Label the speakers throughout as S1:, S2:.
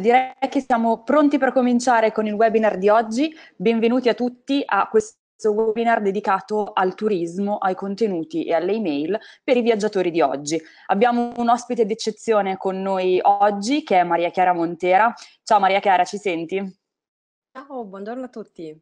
S1: Direi che siamo pronti per cominciare con il webinar di oggi. Benvenuti a tutti a questo webinar dedicato al turismo, ai contenuti e alle email per i viaggiatori di oggi. Abbiamo un ospite d'eccezione con noi oggi che è Maria Chiara Montera. Ciao Maria Chiara, ci senti?
S2: Ciao, buongiorno a tutti.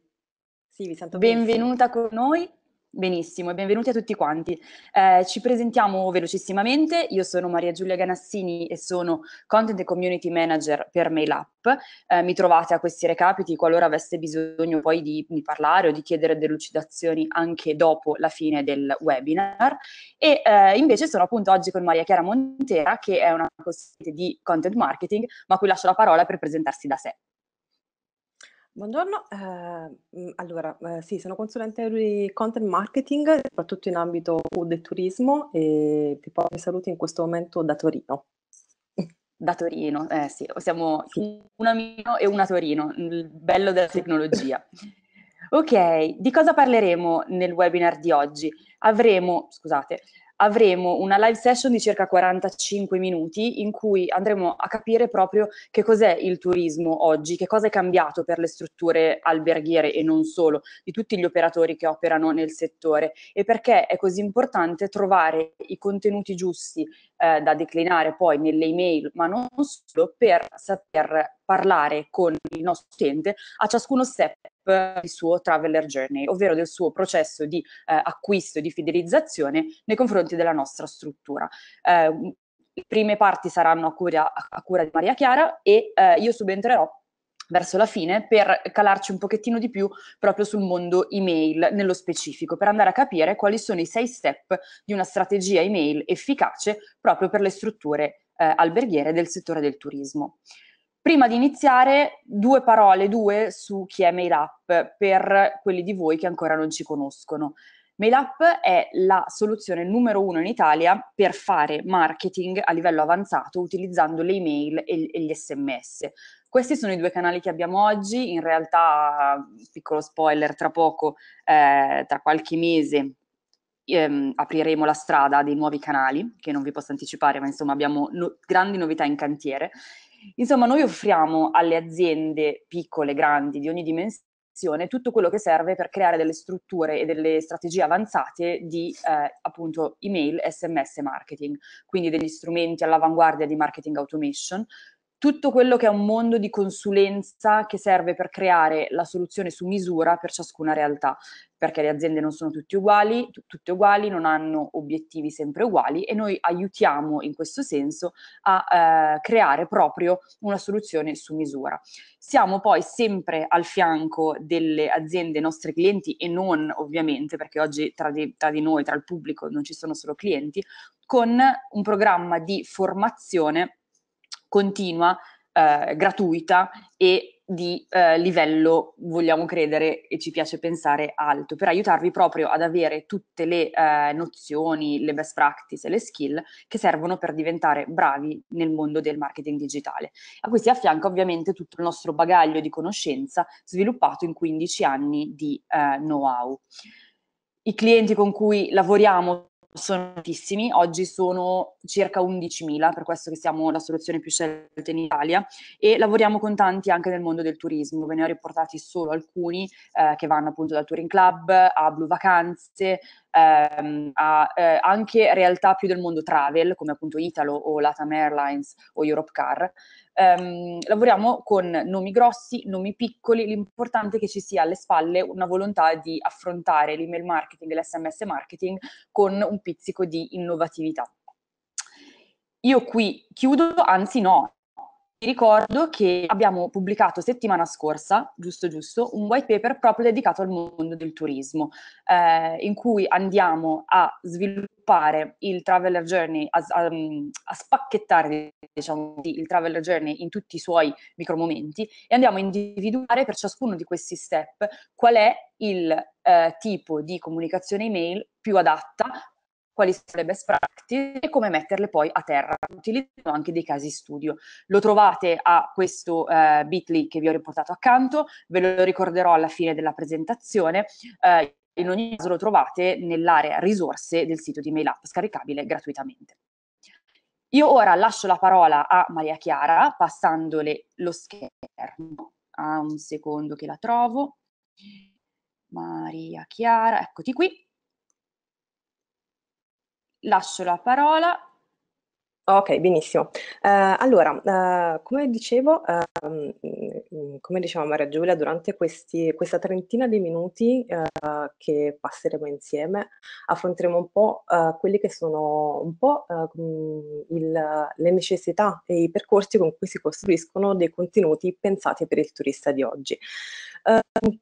S2: Sì, vi sento Benvenuta
S1: benissimo. con noi. Benissimo, e benvenuti a tutti quanti. Eh, ci presentiamo velocissimamente, io sono Maria Giulia Ganassini e sono Content e Community Manager per MailUp. Eh, mi trovate a questi recapiti qualora aveste bisogno poi di, di, parlare o di chiedere delucidazioni anche dopo la fine del webinar. E eh, invece sono appunto oggi con Maria Chiara Montera che è una consulente di content marketing, ma a cui lascio la parola per presentarsi da sé.
S2: Buongiorno, ehm, allora, ehm, sì, sono consulente di content marketing, soprattutto in ambito food e turismo e ti porto i saluti in questo momento da Torino. Da
S1: Torino, eh sì, siamo Sì. una Milano e una Torino, il bello della tecnologia. Ok, di cosa parleremo nel webinar di oggi? Avremo, scusate, avremo una live session di circa 45 minuti in cui andremo a capire proprio che cos'è il turismo oggi, che cosa è cambiato per le strutture alberghiere e non solo, di tutti gli operatori che operano nel settore e perché è così importante trovare i contenuti giusti eh, da declinare poi nelle email, ma non solo per saper parlare con il nostro utente a ciascuno step del suo traveler journey, ovvero del suo processo di eh, acquisto e di fidelizzazione nei confronti della nostra struttura. Eh, le prime parti saranno a cura, a cura di Maria Chiara e eh, io subentrerò verso la fine per calarci un pochettino di più proprio sul mondo email nello specifico, per andare a capire quali sono i sei step di una strategia email efficace proprio per le strutture eh, alberghiere del settore del turismo. Prima di iniziare, due parole, due su chi è MailUp per quelli di voi che ancora non ci conoscono. MailUp è la soluzione numero uno in Italia per fare marketing a livello avanzato utilizzando le email e, gli sms. Questi sono i due canali che abbiamo oggi, in realtà, piccolo spoiler, tra poco, eh, tra qualche mese, Ehm, apriremo la strada dei nuovi canali, che non vi posso anticipare, ma insomma abbiamo no- grandi novità in cantiere. Insomma, noi offriamo alle aziende piccole, grandi, di ogni dimensione, tutto quello che serve per creare delle strutture e delle strategie avanzate di eh, appunto email, sms marketing, quindi degli strumenti all'avanguardia di marketing automation, tutto quello che è un mondo di consulenza che serve per creare la soluzione su misura per ciascuna realtà, perché le aziende non sono tutte uguali, t- tutte uguali non hanno obiettivi sempre uguali e noi aiutiamo in questo senso a eh, creare proprio una soluzione su misura. Siamo poi sempre al fianco delle aziende nostri clienti e non ovviamente, perché oggi tra di, tra di noi, tra il pubblico non ci sono solo clienti, con un programma di formazione continua, eh, gratuita e di eh, livello, vogliamo credere e ci piace pensare, alto, per aiutarvi proprio ad avere tutte le eh, nozioni, le best practice e le skill che servono per diventare bravi nel mondo del marketing digitale. A questi affianca ovviamente tutto il nostro bagaglio di conoscenza sviluppato in 15 anni di eh, know-how. I clienti con cui lavoriamo sono tantissimi, oggi sono circa 11.000, per questo che siamo la soluzione più scelta in Italia e lavoriamo con tanti anche nel mondo del turismo, ve ne ho riportati solo alcuni eh, che vanno appunto dal Touring Club a Blue Vacanze, ehm, a eh, anche realtà più del mondo travel come appunto Italo o Latam Airlines o Europe Car ehm, lavoriamo con nomi grossi, nomi piccoli, l'importante è che ci sia alle spalle una volontà di affrontare l'email marketing e l'SMS marketing con un pizzico di innovatività. Io qui chiudo, anzi no, ricordo che abbiamo pubblicato settimana scorsa, giusto giusto, un white paper proprio dedicato al mondo del turismo, eh, in cui andiamo a sviluppare il traveler journey, a, a, mm, a spacchettare diciamo, il traveler journey in tutti i suoi micromomenti e andiamo a individuare per ciascuno di questi step qual è il eh, tipo di comunicazione email più adatta quali sono le best practices e come metterle poi a terra, utilizzando anche dei casi studio. Lo trovate a questo eh, bit.ly che vi ho riportato accanto, ve lo ricorderò alla fine della presentazione, eh, in ogni caso lo trovate nell'area risorse del sito di MailUp, scaricabile gratuitamente. Io ora lascio la parola a Maria Chiara, passandole lo schermo. Ah, un secondo che la trovo. Maria Chiara, eccoti qui lascio la parola
S2: Ok, benissimo. Eh, allora, eh, come dicevo, eh, come diceva Maria Giulia, durante questi, questa trentina di minuti eh, che passeremo insieme affronteremo un po' eh, quelle che sono un po' eh, mm, il, le necessità e i percorsi con cui si costruiscono dei contenuti pensati per il turista di oggi. Ehm,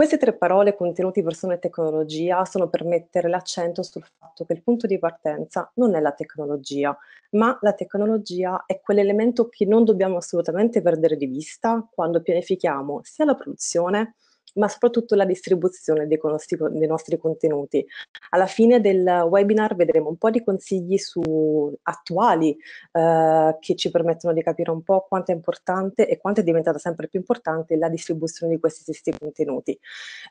S2: queste tre parole, contenuti, persone e tecnologia, sono per mettere l'accento sul fatto che il punto di partenza non è la tecnologia, ma la tecnologia è quell'elemento che non dobbiamo assolutamente perdere di vista quando pianifichiamo sia la produzione, ma soprattutto la distribuzione dei nostri, dei nostri contenuti. Alla fine del webinar vedremo un po' di consigli su attuali eh, che ci permettono di capire un po' quanto è importante e quanto è diventata sempre più importante la distribuzione di questi stessi contenuti.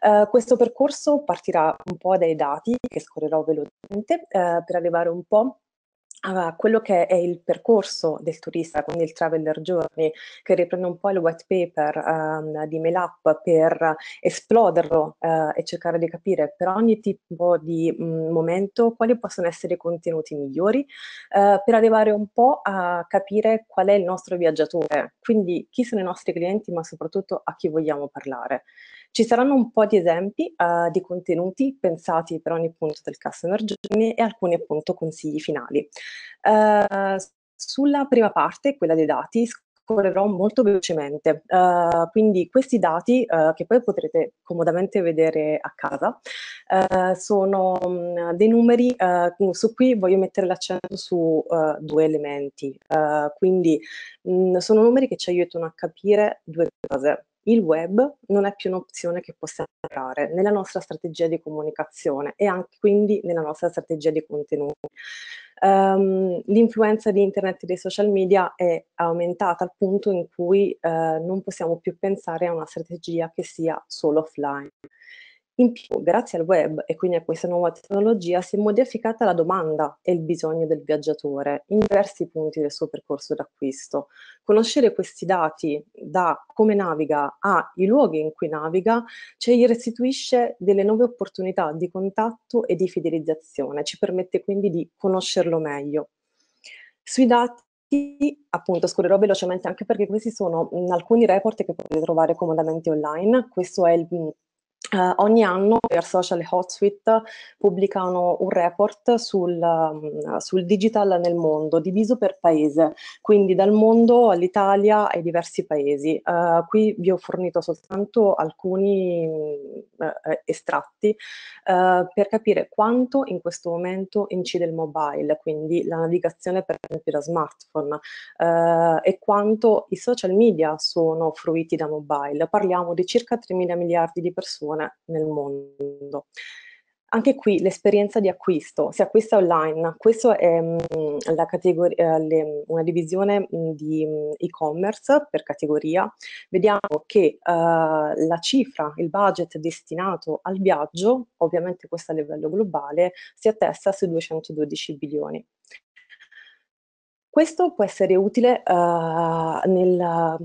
S2: Eh, questo percorso partirà un po' dai dati che scorrerò velocemente eh, per arrivare un po' a quello che è il percorso del turista, quindi il Traveler Journey, che riprende un po' il white paper um, di MailUp per esploderlo uh, e cercare di capire per ogni tipo di mh, mm, momento quali possono essere i contenuti migliori, uh, per arrivare un po' a capire qual è il nostro viaggiatore, quindi chi sono i nostri clienti, ma soprattutto a chi vogliamo parlare. Ci saranno un po' di esempi uh, di contenuti pensati per ogni punto del customer journey e alcuni appunto consigli finali. Uh, sulla prima parte, quella dei dati, scorrerò molto velocemente. Uh, quindi questi dati, uh, che poi potrete comodamente vedere a casa, uh, sono um, dei numeri su cui voglio mettere l'accento su due elementi. quindi mh, mm, sono numeri che ci aiutano a capire due cose il web non è più un'opzione che possiamo usare nella nostra strategia di comunicazione e anche quindi nella nostra strategia di contenuti. Um, l'influenza di internet e dei social media è aumentata al punto in cui uh, non possiamo più pensare a una strategia che sia solo offline. In più, grazie al web e quindi a questa nuova tecnologia, si è modificata la domanda e il bisogno del viaggiatore in diversi punti del suo percorso d'acquisto. Conoscere questi dati da come naviga ai luoghi in cui naviga ci cioè restituisce delle nuove opportunità di contatto e di fidelizzazione, ci permette quindi di conoscerlo meglio. Sui dati appunto scorrerò velocemente anche perché questi sono alcuni report che potete trovare comodamente online. Questo è il Uh, ogni anno per Social Hot Suite pubblicano un report sul, um, sul, digital nel mondo, diviso per paese, quindi dal mondo all'Italia ai diversi paesi. Uh, qui vi ho fornito soltanto alcuni uh, estratti per capire quanto in questo momento incide il mobile, quindi la navigazione per esempio da smartphone, e quanto i social media sono fruiti da mobile. Parliamo di circa 3.000 miliardi di persone persone nel mondo. Anche qui l'esperienza di acquisto, si acquista online, questa è mm, eh, le, una divisione mm, di mm, e-commerce per categoria, vediamo che uh, la cifra, il budget destinato al viaggio, ovviamente questo a livello globale, si attesta su 212 bilioni. Questo può essere utile, uhm, nel,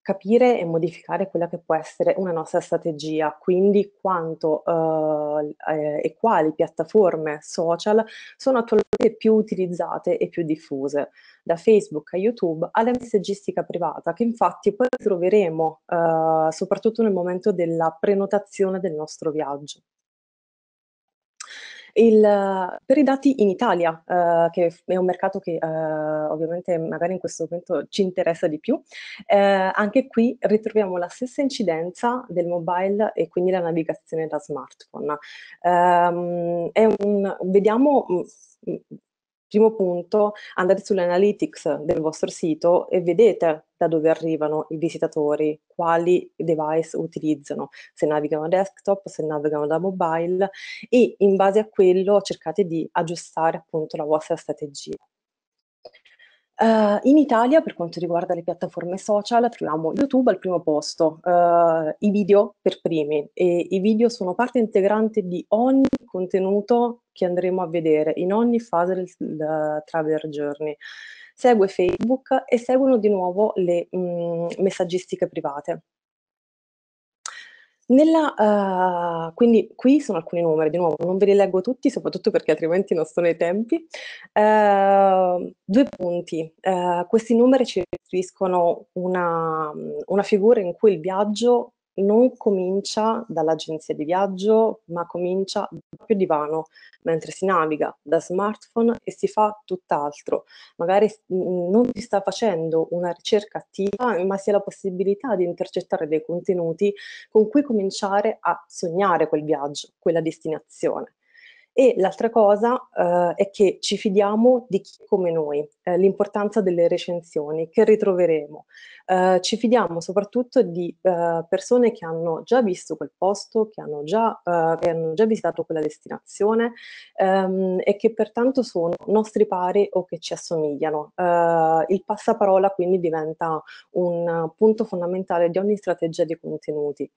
S2: capire e modificare quella che può essere una nostra strategia, quindi quanto, uhm, eh, e quali piattaforme social sono attualmente più utilizzate e più diffuse, da Facebook a YouTube alla messaggistica privata, che infatti poi troveremo, uhm, soprattutto nel momento della prenotazione del nostro viaggio. Il, per i dati in Italia, eh, che è un mercato che eh, ovviamente magari in questo momento ci interessa di più, eh, anche qui ritroviamo la stessa incidenza del mobile e quindi la navigazione da smartphone. Um, un, vediamo mm, mm, primo punto andate sull'analytics del vostro sito e vedete da dove arrivano i visitatori, quali device utilizzano, se navigano da desktop, se navigano da mobile e in base a quello cercate di aggiustare appunto la vostra strategia. Uh, in Italia, per quanto riguarda le piattaforme social, troviamo YouTube al primo posto, uh, i video per primi. E I video sono parte integrante di ogni contenuto che andremo a vedere in ogni fase del, del Traveler Journey. Segue Facebook e seguono di nuovo le mh, mm, messaggistiche private. Nella, uh, quindi qui sono alcuni numeri, di nuovo non ve li leggo tutti, soprattutto perché altrimenti non sono i tempi. Uh, due punti, uh, questi numeri ci restituiscono una, una, figura in cui il viaggio non comincia dall'agenzia di viaggio, ma comincia proprio di vano, mentre si naviga da smartphone e si fa tutt'altro. Magari mm, non si sta facendo una ricerca attiva, ma si ha la possibilità di intercettare dei contenuti con cui cominciare a sognare quel viaggio, quella destinazione. E l'altra cosa eh, è che ci fidiamo di chi come noi, eh, l'importanza delle recensioni che ritroveremo. Eh, ci fidiamo soprattutto di eh, persone che hanno già visto quel posto, che hanno già, eh, che hanno già visitato quella destinazione ehm, e che pertanto sono nostri pari o che ci assomigliano. Eh, il passaparola quindi diventa un punto fondamentale di ogni strategia di contenuti.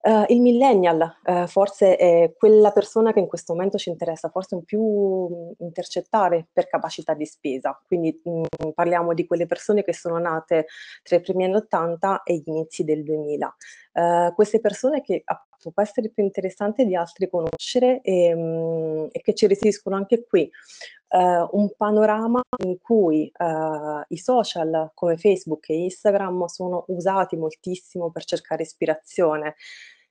S2: Uh, il millennial uh, forse è quella persona che in questo momento ci interessa, forse in più mm, intercettare per capacità di spesa. Quindi mh, mm, parliamo di quelle persone che sono nate tra i primi anni 80 e gli inizi del 2000. Uh, eh, queste persone che fatto, può essere più interessante di altri conoscere e, ehm, e che ci restituiscono anche qui Uh, un panorama in cui uh, i social come Facebook e Instagram sono usati moltissimo per cercare ispirazione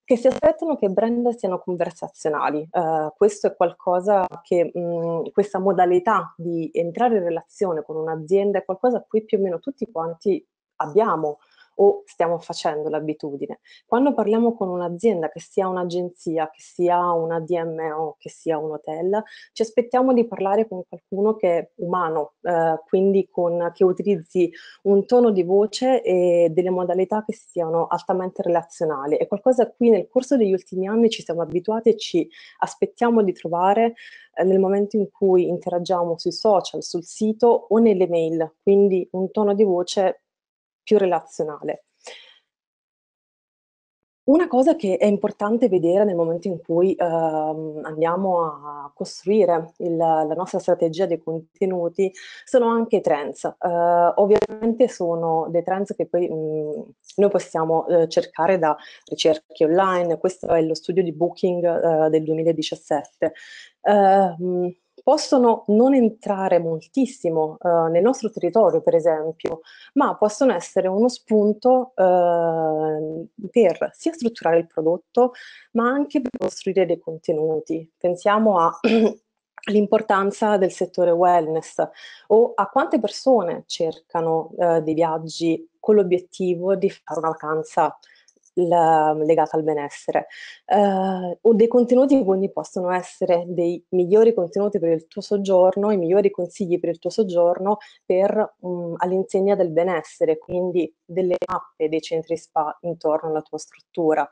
S2: che si aspettano che brand siano conversazionali. Uh, questo è qualcosa che, mh, mm, questa modalità di entrare in relazione con un'azienda è qualcosa a cui più o meno tutti quanti abbiamo o stiamo facendo l'abitudine. Quando parliamo con un'azienda, che sia un'agenzia, che sia una DMO, che sia un hotel, ci aspettiamo di parlare con qualcuno che è umano, eh, quindi con, che utilizzi un tono di voce e delle modalità che siano altamente relazionali. È qualcosa a cui nel corso degli ultimi anni ci siamo abituati e ci aspettiamo di trovare eh, nel momento in cui interagiamo sui social, sul sito o nelle mail, quindi un tono di voce più relazionale. Una cosa che è importante vedere nel momento in cui eh, andiamo a costruire il, la nostra strategia dei contenuti sono anche i trends. Eh, ovviamente sono dei trends che poi mh, mm, noi possiamo eh, cercare da ricerche online. Questo è lo studio di Booking eh, del 2017. Uh, ehm, possono non entrare moltissimo eh, nel nostro territorio, per esempio, ma possono essere uno spunto eh, per sia strutturare il prodotto, ma anche per costruire dei contenuti. Pensiamo a l'importanza del settore wellness o a quante persone cercano eh, dei viaggi con l'obiettivo di fare una vacanza la, legata al benessere. Eh, o dei contenuti quindi possono essere dei migliori contenuti per il tuo soggiorno, i migliori consigli per il tuo soggiorno per, um, all'insegna del benessere, quindi delle mappe dei centri spa intorno alla tua struttura,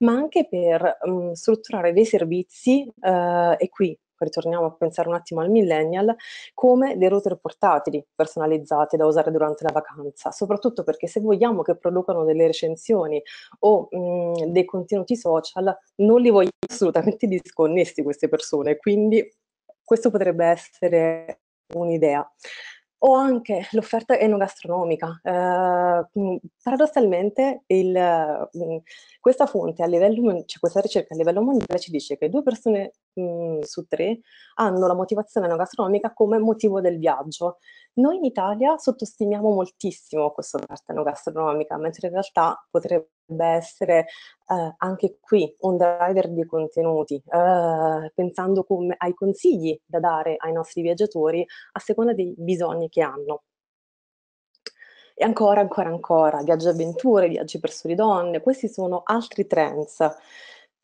S2: ma anche per um, strutturare dei servizi, eh, e qui ritorniamo a pensare un attimo al millennial, come dei router portatili personalizzati da usare durante la vacanza, soprattutto perché se vogliamo che producano delle recensioni o mh, mhmm, dei contenuti social, non li vogliamo assolutamente disconnessi queste persone, quindi questo potrebbe essere un'idea o anche l'offerta enogastronomica. Eh, paradossalmente, il, mhmm, questa fonte a livello, cioè questa ricerca a livello mondiale ci dice che due persone su tre hanno la motivazione non gastronomica come motivo del viaggio. Noi in Italia sottostimiamo moltissimo questa parte non gastronomica, mentre in realtà potrebbe essere eh, anche qui un driver di contenuti, eh, pensando come, ai consigli da dare ai nostri viaggiatori a seconda dei bisogni che hanno e ancora, ancora, ancora, viaggi avventure, viaggi per sole donne, questi sono altri trends.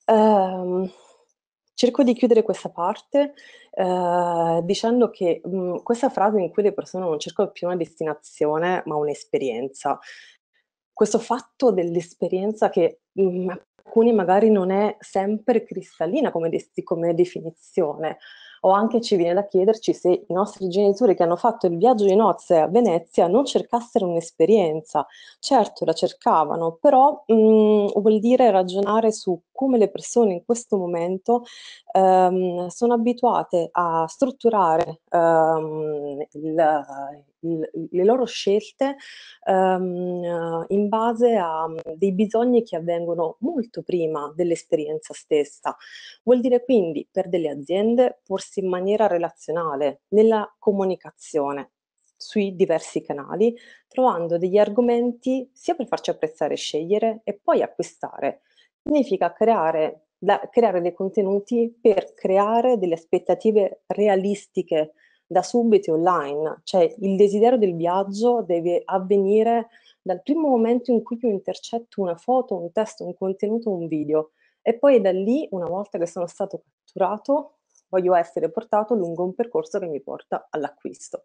S2: Eh, Cerco di chiudere questa parte eh, dicendo che mh, mm, questa frase in cui le persone non cercano più una destinazione ma un'esperienza, questo fatto dell'esperienza che mh, mm, alcuni magari non è sempre cristallina come, de- come definizione, o anche ci viene da chiederci se i nostri genitori che hanno fatto il viaggio di nozze a Venezia non cercassero un'esperienza. Certo, la cercavano, però mh, mm, vuol dire ragionare su come le persone in questo momento ehm, sono abituate a strutturare ehm, il, il, le loro scelte ehm, in base a dei bisogni che avvengono molto prima dell'esperienza stessa. Vuol dire quindi per delle aziende porsi in maniera relazionale nella comunicazione sui diversi canali, trovando degli argomenti sia per farci apprezzare e scegliere e poi acquistare significa creare, da, creare dei contenuti per creare delle aspettative realistiche da subito online, cioè il desiderio del viaggio deve avvenire dal primo momento in cui io intercetto una foto, un testo, un contenuto, un video e poi da lì, una volta che sono stato catturato, voglio essere portato lungo un percorso che mi porta all'acquisto.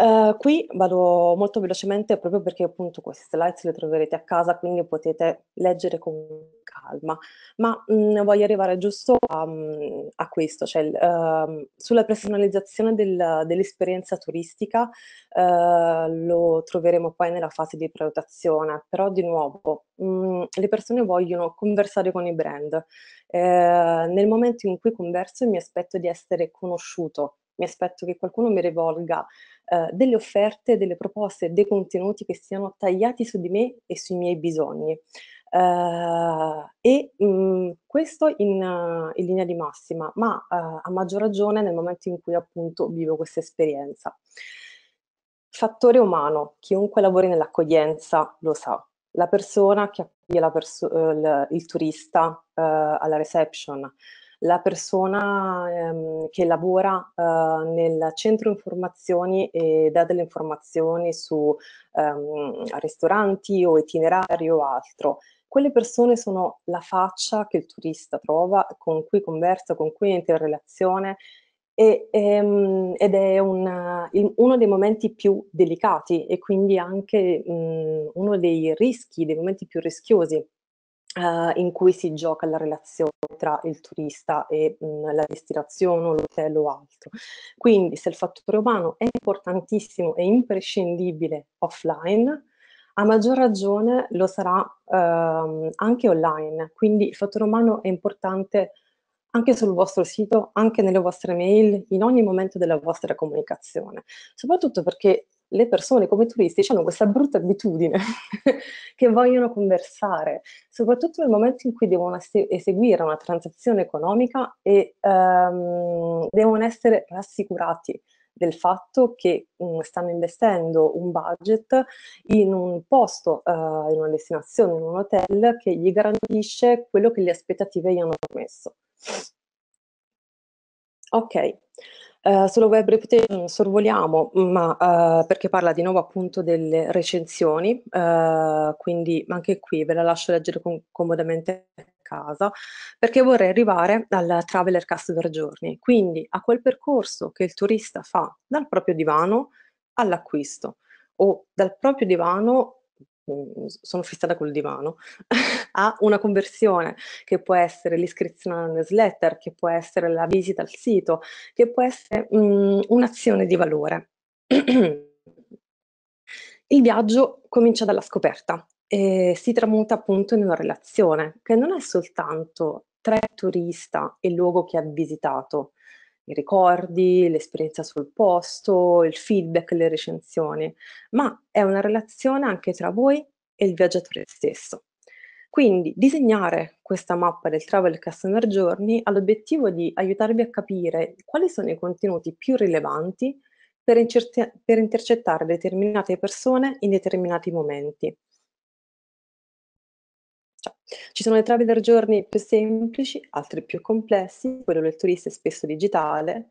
S2: Eh, qui vado molto velocemente proprio perché appunto queste slides le troverete a casa, quindi potete leggere con calma. Ma mh, mm, voglio arrivare giusto a, mm, a questo, cioè ehm, sulla personalizzazione del, dell'esperienza turistica eh, lo troveremo poi nella fase di prenotazione, però di nuovo mh, mm, le persone vogliono conversare con i brand. Eh, nel momento in cui converso mi aspetto di essere conosciuto mi aspetto che qualcuno mi rivolga eh, delle offerte, delle proposte, dei contenuti che siano tagliati su di me e sui miei bisogni. Uh, e mh, mm, questo in, uh, in, linea di massima, ma uh, a maggior ragione nel momento in cui appunto vivo questa esperienza. Fattore umano, chiunque lavori nell'accoglienza lo sa, la persona che accoglie la perso- eh, il, il, turista alla reception, la persona ehm, che lavora eh, nel centro informazioni e dà delle informazioni su ehm, ristoranti o itinerario o altro. Quelle persone sono la faccia che il turista trova, con cui conversa, con cui entra in relazione e, ehm, ed è un, uno dei momenti più delicati e quindi anche mh, mm, uno dei rischi, dei momenti più rischiosi eh, in cui si gioca la relazione tra il turista e mh, mm, la destinazione, l'hotel o altro. Quindi se il fattore umano è importantissimo e imprescindibile offline, a maggior ragione lo sarà ehm, anche online, quindi il fattore umano è importante anche sul vostro sito, anche nelle vostre mail, in ogni momento della vostra comunicazione, soprattutto perché le persone come turisti hanno questa brutta abitudine che vogliono conversare, soprattutto nel momento in cui devono eseguire una transazione economica e um, devono essere rassicurati del fatto che um, stanno investendo un budget in un posto, uh, in una destinazione, in un hotel che gli garantisce quello che le aspettative gli hanno promesso. Ok, eh, solo Web Reputation sorvoliamo, ma eh, perché parla di nuovo appunto delle recensioni, eh, quindi anche qui ve la lascio leggere com comodamente a casa, perché vorrei arrivare al Traveler cast per giorni quindi a quel percorso che il turista fa dal proprio divano all'acquisto o dal proprio divano Mm, sono fissata col divano, a una conversione che può essere l'iscrizione alla newsletter, che può essere la visita al sito, che può essere mh, mm, un'azione di valore. Il viaggio comincia dalla scoperta e si tramuta appunto in una relazione che non è soltanto tra il turista e il luogo che ha visitato, i ricordi, l'esperienza sul posto, il feedback, le recensioni, ma è una relazione anche tra voi e il viaggiatore stesso. Quindi disegnare questa mappa del Travel Customer Journey ha l'obiettivo di aiutarvi a capire quali sono i contenuti più rilevanti per, per intercettare determinate persone in determinati momenti ci sono dei traveler journey più semplici, altri più complessi, quello del turista è spesso digitale.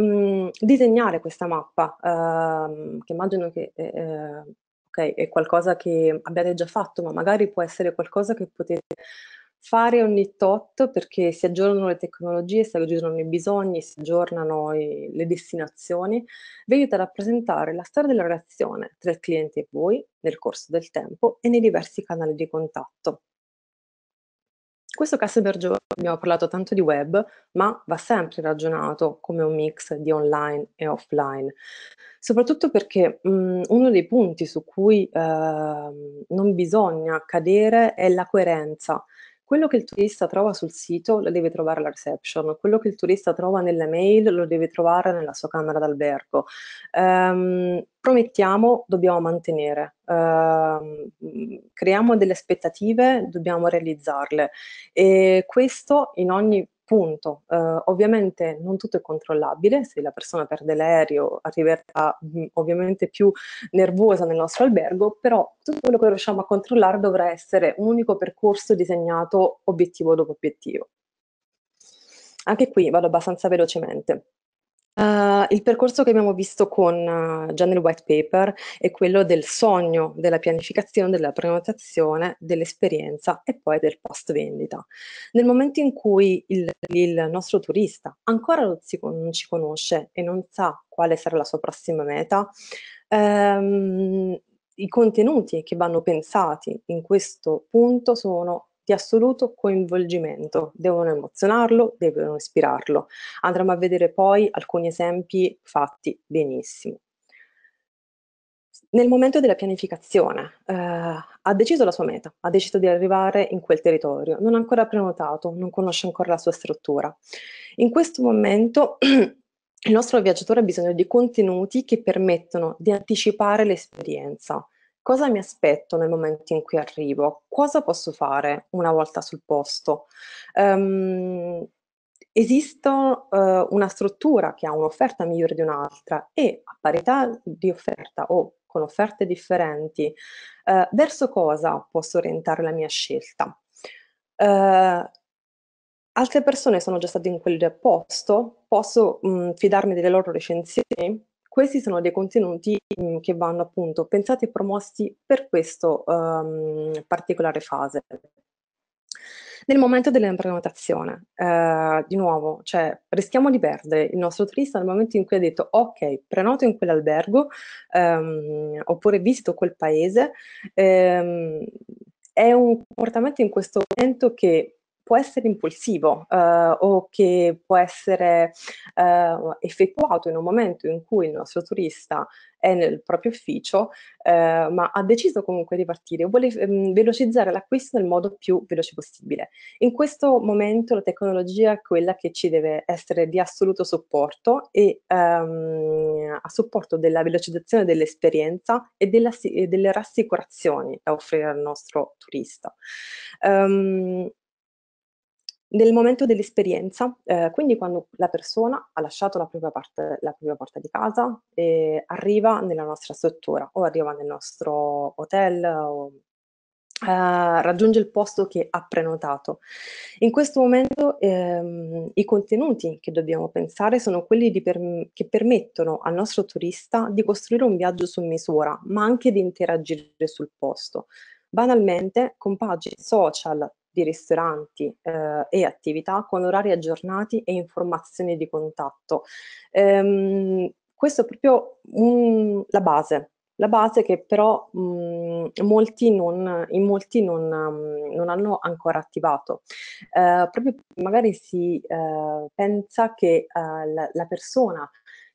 S2: Mm, disegnare questa mappa, ehm, che immagino che eh, eh, okay, è qualcosa che abbiate già fatto, ma magari può essere qualcosa che potete fare ogni tot perché si aggiornano le tecnologie, si aggiornano i bisogni, si aggiornano i, le destinazioni, vi aiuta a rappresentare la storia della relazione tra il cliente e voi nel corso del tempo e nei diversi canali di contatto. Questo Casabergio, abbiamo parlato tanto di web, ma va sempre ragionato come un mix di online e offline, soprattutto perché mh, mm, uno dei punti su cui eh, non bisogna cadere è la coerenza quello che il turista trova sul sito lo deve trovare alla reception, quello che il turista trova nella mail lo deve trovare nella sua camera d'albergo. Um, promettiamo, dobbiamo mantenere. Uh, creiamo delle aspettative, dobbiamo realizzarle. E questo in ogni punto. Uh, ovviamente non tutto è controllabile, se la persona perde l'aereo arriverà mm, ovviamente più nervosa nel nostro albergo, però tutto quello che riusciamo a controllare dovrà essere un unico percorso disegnato obiettivo dopo obiettivo. Anche qui vado abbastanza velocemente. Uhm, il percorso che abbiamo visto con eh, già nel white paper è quello del sogno, della pianificazione, della prenotazione, dell'esperienza e poi del post vendita. Nel momento in cui il il nostro turista ancora non si non ci conosce e non sa quale sarà la sua prossima meta, ehm, i contenuti che vanno pensati in questo punto sono di assoluto coinvolgimento, devono emozionarlo, devono ispirarlo. Andremo a vedere poi alcuni esempi fatti benissimo. Nel momento della pianificazione eh, ha deciso la sua meta, ha deciso di arrivare in quel territorio, non ha ancora prenotato, non conosce ancora la sua struttura. In questo momento il nostro viaggiatore ha bisogno di contenuti che permettono di anticipare l'esperienza, Cosa mi aspetto nel momento in cui arrivo? Cosa posso fare una volta sul posto? Um, ehm, esiste uh, una struttura che ha un'offerta migliore di un'altra e a parità di offerta o con offerte differenti, uh, verso cosa posso orientare la mia scelta? Uh, altre persone sono già state in quel posto? Posso mh, mm, fidarmi delle loro recensioni? Questi sono dei contenuti mhmm, che vanno appunto pensati e promossi per questa um, ehm, particolare fase. Nel momento della prenotazione, eh, di nuovo, cioè, rischiamo di perdere il nostro turista nel momento in cui ha detto ok, prenoto in quell'albergo ehm, oppure visito quel paese, ehm, è un comportamento in questo momento che può essere impulsivo eh, o che può essere eh, effettuato in un momento in cui il nostro turista è nel proprio ufficio, eh, ma ha deciso comunque di partire vuole ehm, velocizzare l'acquisto nel modo più veloce possibile. In questo momento la tecnologia è quella che ci deve essere di assoluto supporto e ehm, a supporto della velocizzazione dell'esperienza e, e, delle rassicurazioni da offrire al nostro turista. Um, nel momento dell'esperienza, eh, quindi quando la persona ha lasciato la propria, parte, la propria porta di casa e arriva nella nostra struttura o arriva nel nostro hotel o Uh, raggiunge il posto che ha prenotato. In questo momento ehm, i contenuti che dobbiamo pensare sono quelli per che permettono al nostro turista di costruire un viaggio su misura, ma anche di interagire sul posto. Banalmente, con pagine social di ristoranti eh, e attività con orari aggiornati e informazioni di contatto. Ehm, questo è proprio um, la base la base che però mh, mm, molti non, in molti non, mh, mm, non hanno ancora attivato. Eh, proprio magari si eh, pensa che eh, la, la, persona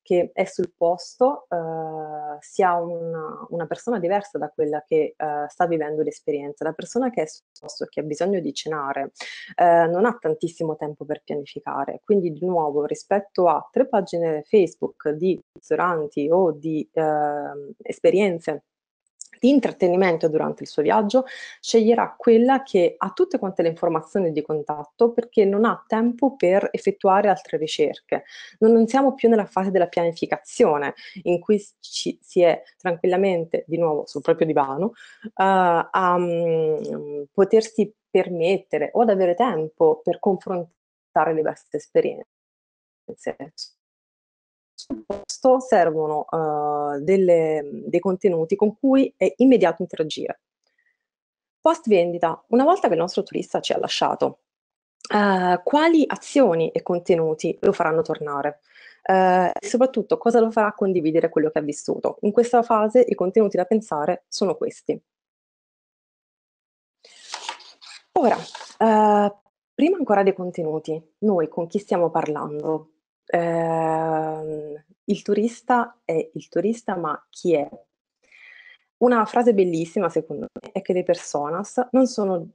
S2: che è sul posto eh, sia una, una, persona diversa da quella che eh, sta vivendo l'esperienza. La persona che è sul posto, che ha bisogno di cenare, eh, non ha tantissimo tempo per pianificare. Quindi, di nuovo, rispetto a tre pagine Facebook di ristoranti o di ehm, esperienze di intrattenimento durante il suo viaggio, sceglierà quella che ha tutte quante le informazioni di contatto perché non ha tempo per effettuare altre ricerche. Non, non siamo più nella fase della pianificazione in cui ci, si è tranquillamente, di nuovo sul proprio divano, uh, a um, potersi permettere o ad avere tempo per confrontare le diverse esperienze questo servono uh, delle, dei contenuti con cui è immediato interagire. Post vendita, una volta che il nostro turista ci ha lasciato, uh, quali azioni e contenuti lo faranno tornare? Uh, e soprattutto cosa lo farà condividere quello che ha vissuto? In questa fase i contenuti da pensare sono questi. Ora, prima ancora dei contenuti, noi con chi stiamo parlando? eh, il turista è il turista, ma chi è? Una frase bellissima, secondo me, è che le personas non sono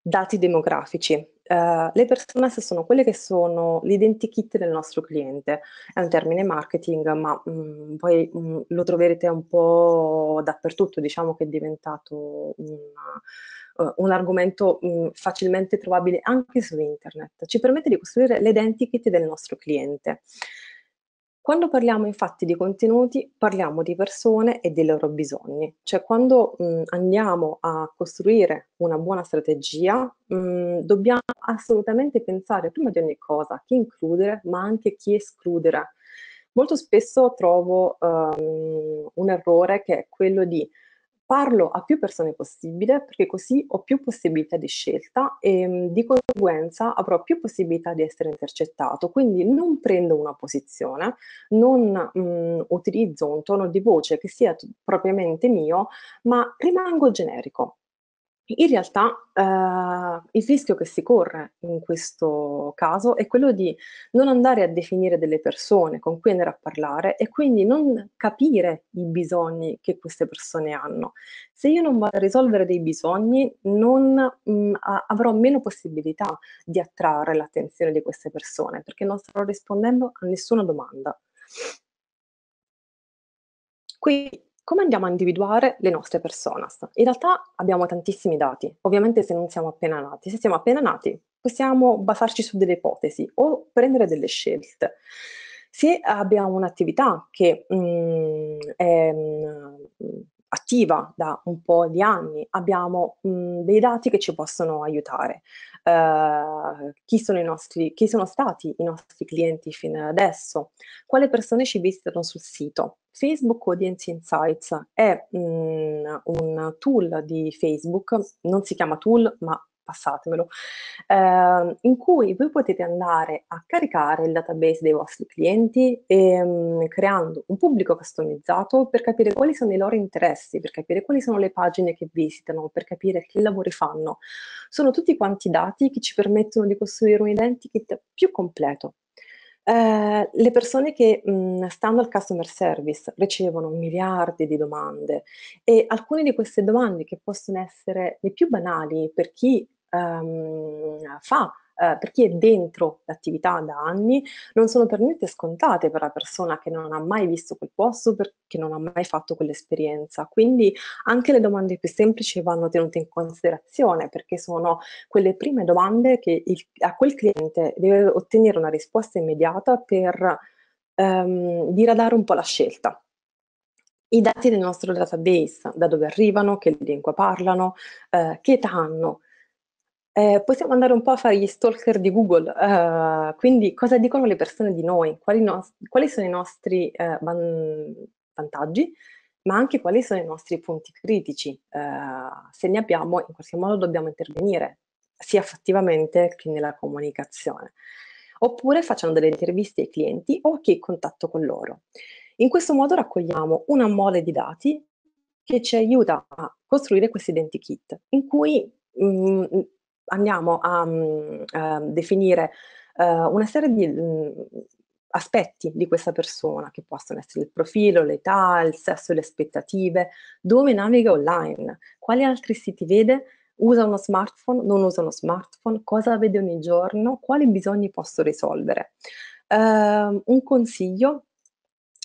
S2: dati demografici. Uh, le personas sono quelle che sono l'identikit del nostro cliente. È un termine marketing, ma mh, mm, poi mh, mm, lo troverete un po' dappertutto, diciamo che è diventato una, eh, un argomento mh, mm, facilmente trovabile anche su internet, ci permette di costruire l'identity del nostro cliente. Quando parliamo infatti di contenuti, parliamo di persone e dei loro bisogni, cioè quando mh, mm, andiamo a costruire una buona strategia, mh, mm, dobbiamo assolutamente pensare prima di ogni cosa chi includere, ma anche chi escludere. Molto spesso trovo um, un errore che è quello di parlo a più persone possibile perché così ho più possibilità di scelta e mhmm, di conseguenza avrò più possibilità di essere intercettato. Quindi non prendo una posizione, non mh, mhmm, utilizzo un tono di voce che sia propriamente mio, ma rimango generico. In realtà eh, il rischio che si corre in questo caso è quello di non andare a definire delle persone con cui andare a parlare e quindi non capire i bisogni che queste persone hanno. Se io non vado a risolvere dei bisogni, non mh, mm, avrò meno possibilità di attrarre l'attenzione di queste persone perché non starò rispondendo a nessuna domanda. Qui come andiamo a individuare le nostre personas? In realtà abbiamo tantissimi dati, ovviamente se non siamo appena nati. Se siamo appena nati possiamo basarci su delle ipotesi o prendere delle scelte. Se abbiamo un'attività che mh, mm, è mm, attiva da un po' di anni, abbiamo mh, mhmm, dei dati che ci possono aiutare. Uh, chi, sono nostri, chi, sono stati i nostri clienti fino ad adesso? Quale persone ci visitano sul sito? Facebook Audience Insights è mh, un tool di Facebook, non si chiama tool ma passatemelo, eh, in cui voi potete andare a caricare il database dei vostri clienti e, um, creando un pubblico customizzato per capire quali sono i loro interessi, per capire quali sono le pagine che visitano, per capire che lavori fanno. Sono tutti quanti dati che ci permettono di costruire un identikit più completo. Eh, le persone che mh, mm, stanno al customer service ricevono miliardi di domande e alcune di queste domande che possono essere le più banali per chi ehm, fa. Eh, per chi è dentro l'attività da anni, non sono per niente scontate per la persona che non ha mai visto quel posto, perché non ha mai fatto quell'esperienza. Quindi anche le domande più semplici vanno tenute in considerazione, perché sono quelle prime domande che il, a quel cliente deve ottenere una risposta immediata per ehm, diradare un po' la scelta i dati del nostro database, da dove arrivano, che lingua parlano, eh, che età hanno, eh, possiamo andare un po' a fare gli stalker di Google, uh, quindi cosa dicono le persone di noi, quali, no, quali sono i nostri uh, van vantaggi, ma anche quali sono i nostri punti critici. Uh, se ne abbiamo, in qualche modo dobbiamo intervenire, sia fattivamente che nella comunicazione. Oppure facciamo delle interviste ai clienti o a chi è in contatto con loro. In questo modo raccogliamo una mole di dati che ci aiuta a costruire questo identikit, in cui mm, andiamo a mh, mm, ehm, definire eh, una serie di mh, mm, aspetti di questa persona, che possono essere il profilo, l'età, il sesso, le aspettative, dove naviga online, quali altri siti vede, usa uno smartphone, non usa uno smartphone, cosa vede ogni giorno, quali bisogni posso risolvere. Uh, un consiglio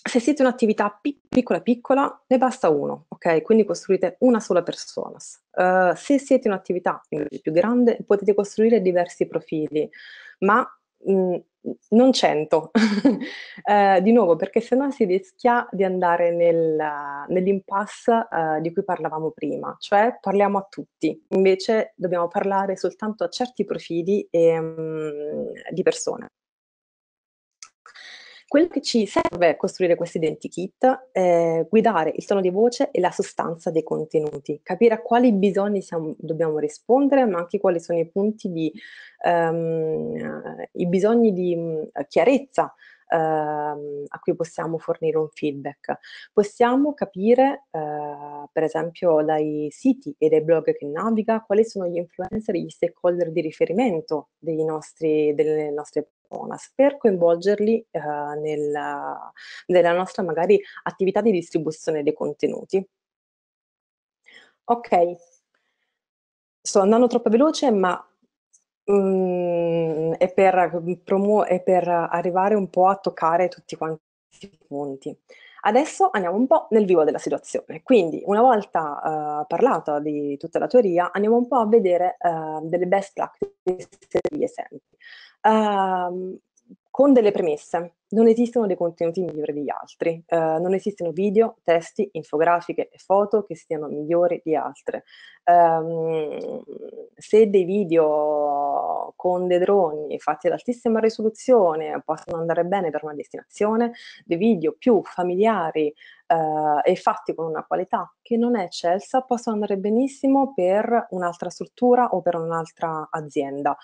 S2: se siete un'attività pic piccola piccola, ne basta uno, ok? Quindi costruite una sola persona. Uh, se siete un'attività più grande, potete costruire diversi profili, ma mh, mm, non cento. uh, di nuovo, perché sennò si rischia di andare nel, uh, nell'impasse eh, di cui parlavamo prima, cioè parliamo a tutti, invece dobbiamo parlare soltanto a certi profili e, ehm, mh, di persone. Quello che ci serve costruire questi identikit è guidare il tono di voce e la sostanza dei contenuti, capire a quali bisogni siamo, dobbiamo rispondere, ma anche quali sono i punti di, um, i bisogni di mm, chiarezza Uh, a cui possiamo fornire un feedback. Possiamo capire, uh, per esempio, dai siti e dai blog che naviga quali sono gli influencer e gli stakeholder di riferimento nostri, delle nostre ONAS per coinvolgerli eh, nella, nella nostra magari attività di distribuzione dei contenuti. Ok, sto andando troppo veloce ma Mm, e, per e per arrivare un po' a toccare tutti quanti i punti. Adesso andiamo un po' nel vivo della situazione, quindi una volta uh, parlata di tutta la teoria andiamo un po' a vedere uh, delle best practices e degli esempi uh, con delle premesse. Non esistono dei contenuti migliori degli altri, uh, non esistono video, testi, infografiche e foto che siano migliori di altre. Um, se dei video con dei droni fatti ad altissima risoluzione possono andare bene per una destinazione, dei video più familiari eh, e fatti con una qualità che non è eccelsa possono andare benissimo per un'altra struttura o per un'altra azienda,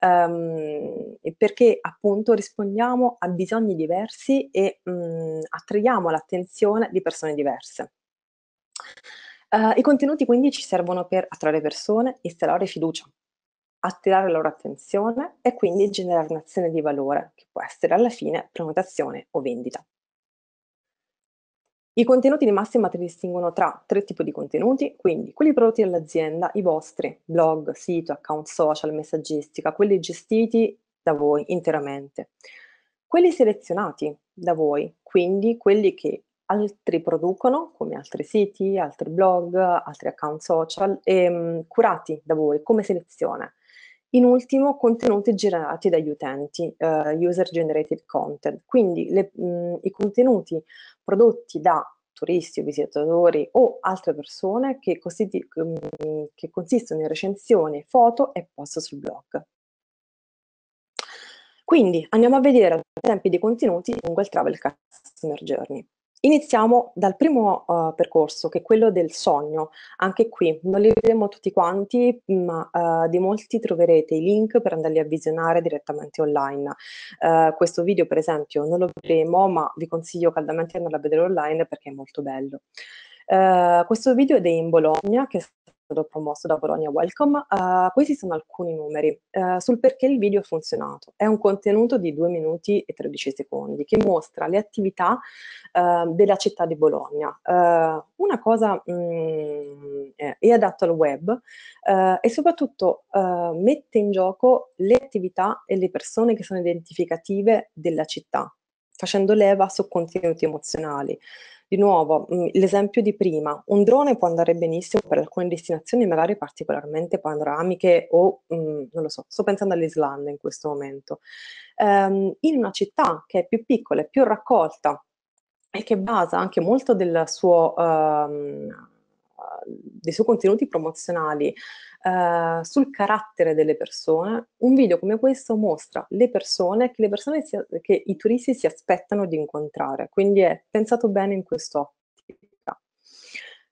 S2: um, perché appunto rispondiamo a bisogni diversi e mh, mm, attraiamo l'attenzione di persone diverse. Uh, I contenuti quindi ci servono per attrarre persone, installare fiducia, attirare la loro attenzione e quindi generare un'azione di valore, che può essere alla fine prenotazione o vendita. I contenuti di massima ti distinguono tra tre tipi di contenuti, quindi quelli prodotti dall'azienda, i vostri, blog, sito, account social, messaggistica, quelli gestiti da voi interamente. Quelli selezionati da voi, quindi quelli che altri producono, come altri siti, altri blog, altri account social, e, um, curati da voi come selezione. In ultimo, contenuti generati dagli utenti, eh, user generated content, quindi le, mh, mm, i contenuti prodotti da turisti o visitatori o altre persone che, costi- mm, che consistono in recensioni, foto e post sul blog. Quindi andiamo a vedere ad esempio dei contenuti lungo Google Travel Customer Journey. Iniziamo dal primo uh, percorso, che è quello del sogno. Anche qui non li vedremo tutti quanti, mm, ma uh, di molti troverete i link per andarli a visionare direttamente online. Uh, questo video, per esempio, non lo vedremo, ma vi consiglio caldamente di andarlo a vedere online perché è molto bello. questo video è in Bologna, che stato promosso da Bologna Welcome, uh, eh, questi sono alcuni numeri uh, sul perché il video ha funzionato. È un contenuto di 2 minuti e 13 secondi che mostra le attività uh, della città di Bologna. una cosa mh, mm, è adatta al web e soprattutto mette in gioco le attività e le persone che sono identificative della città, facendo leva su contenuti emozionali. Di nuovo, mm, l'esempio di prima, un drone può andare benissimo per alcune destinazioni magari particolarmente panoramiche o, mh, mm, non lo so, sto pensando all'Islanda in questo momento. Um, in una città che è più piccola e più raccolta e che basa anche molto del suo... Um, dei suoi contenuti promozionali uh, sul carattere delle persone, un video come questo mostra le persone che, le persone si, che i turisti si aspettano di incontrare, quindi è pensato bene in quest'ottica.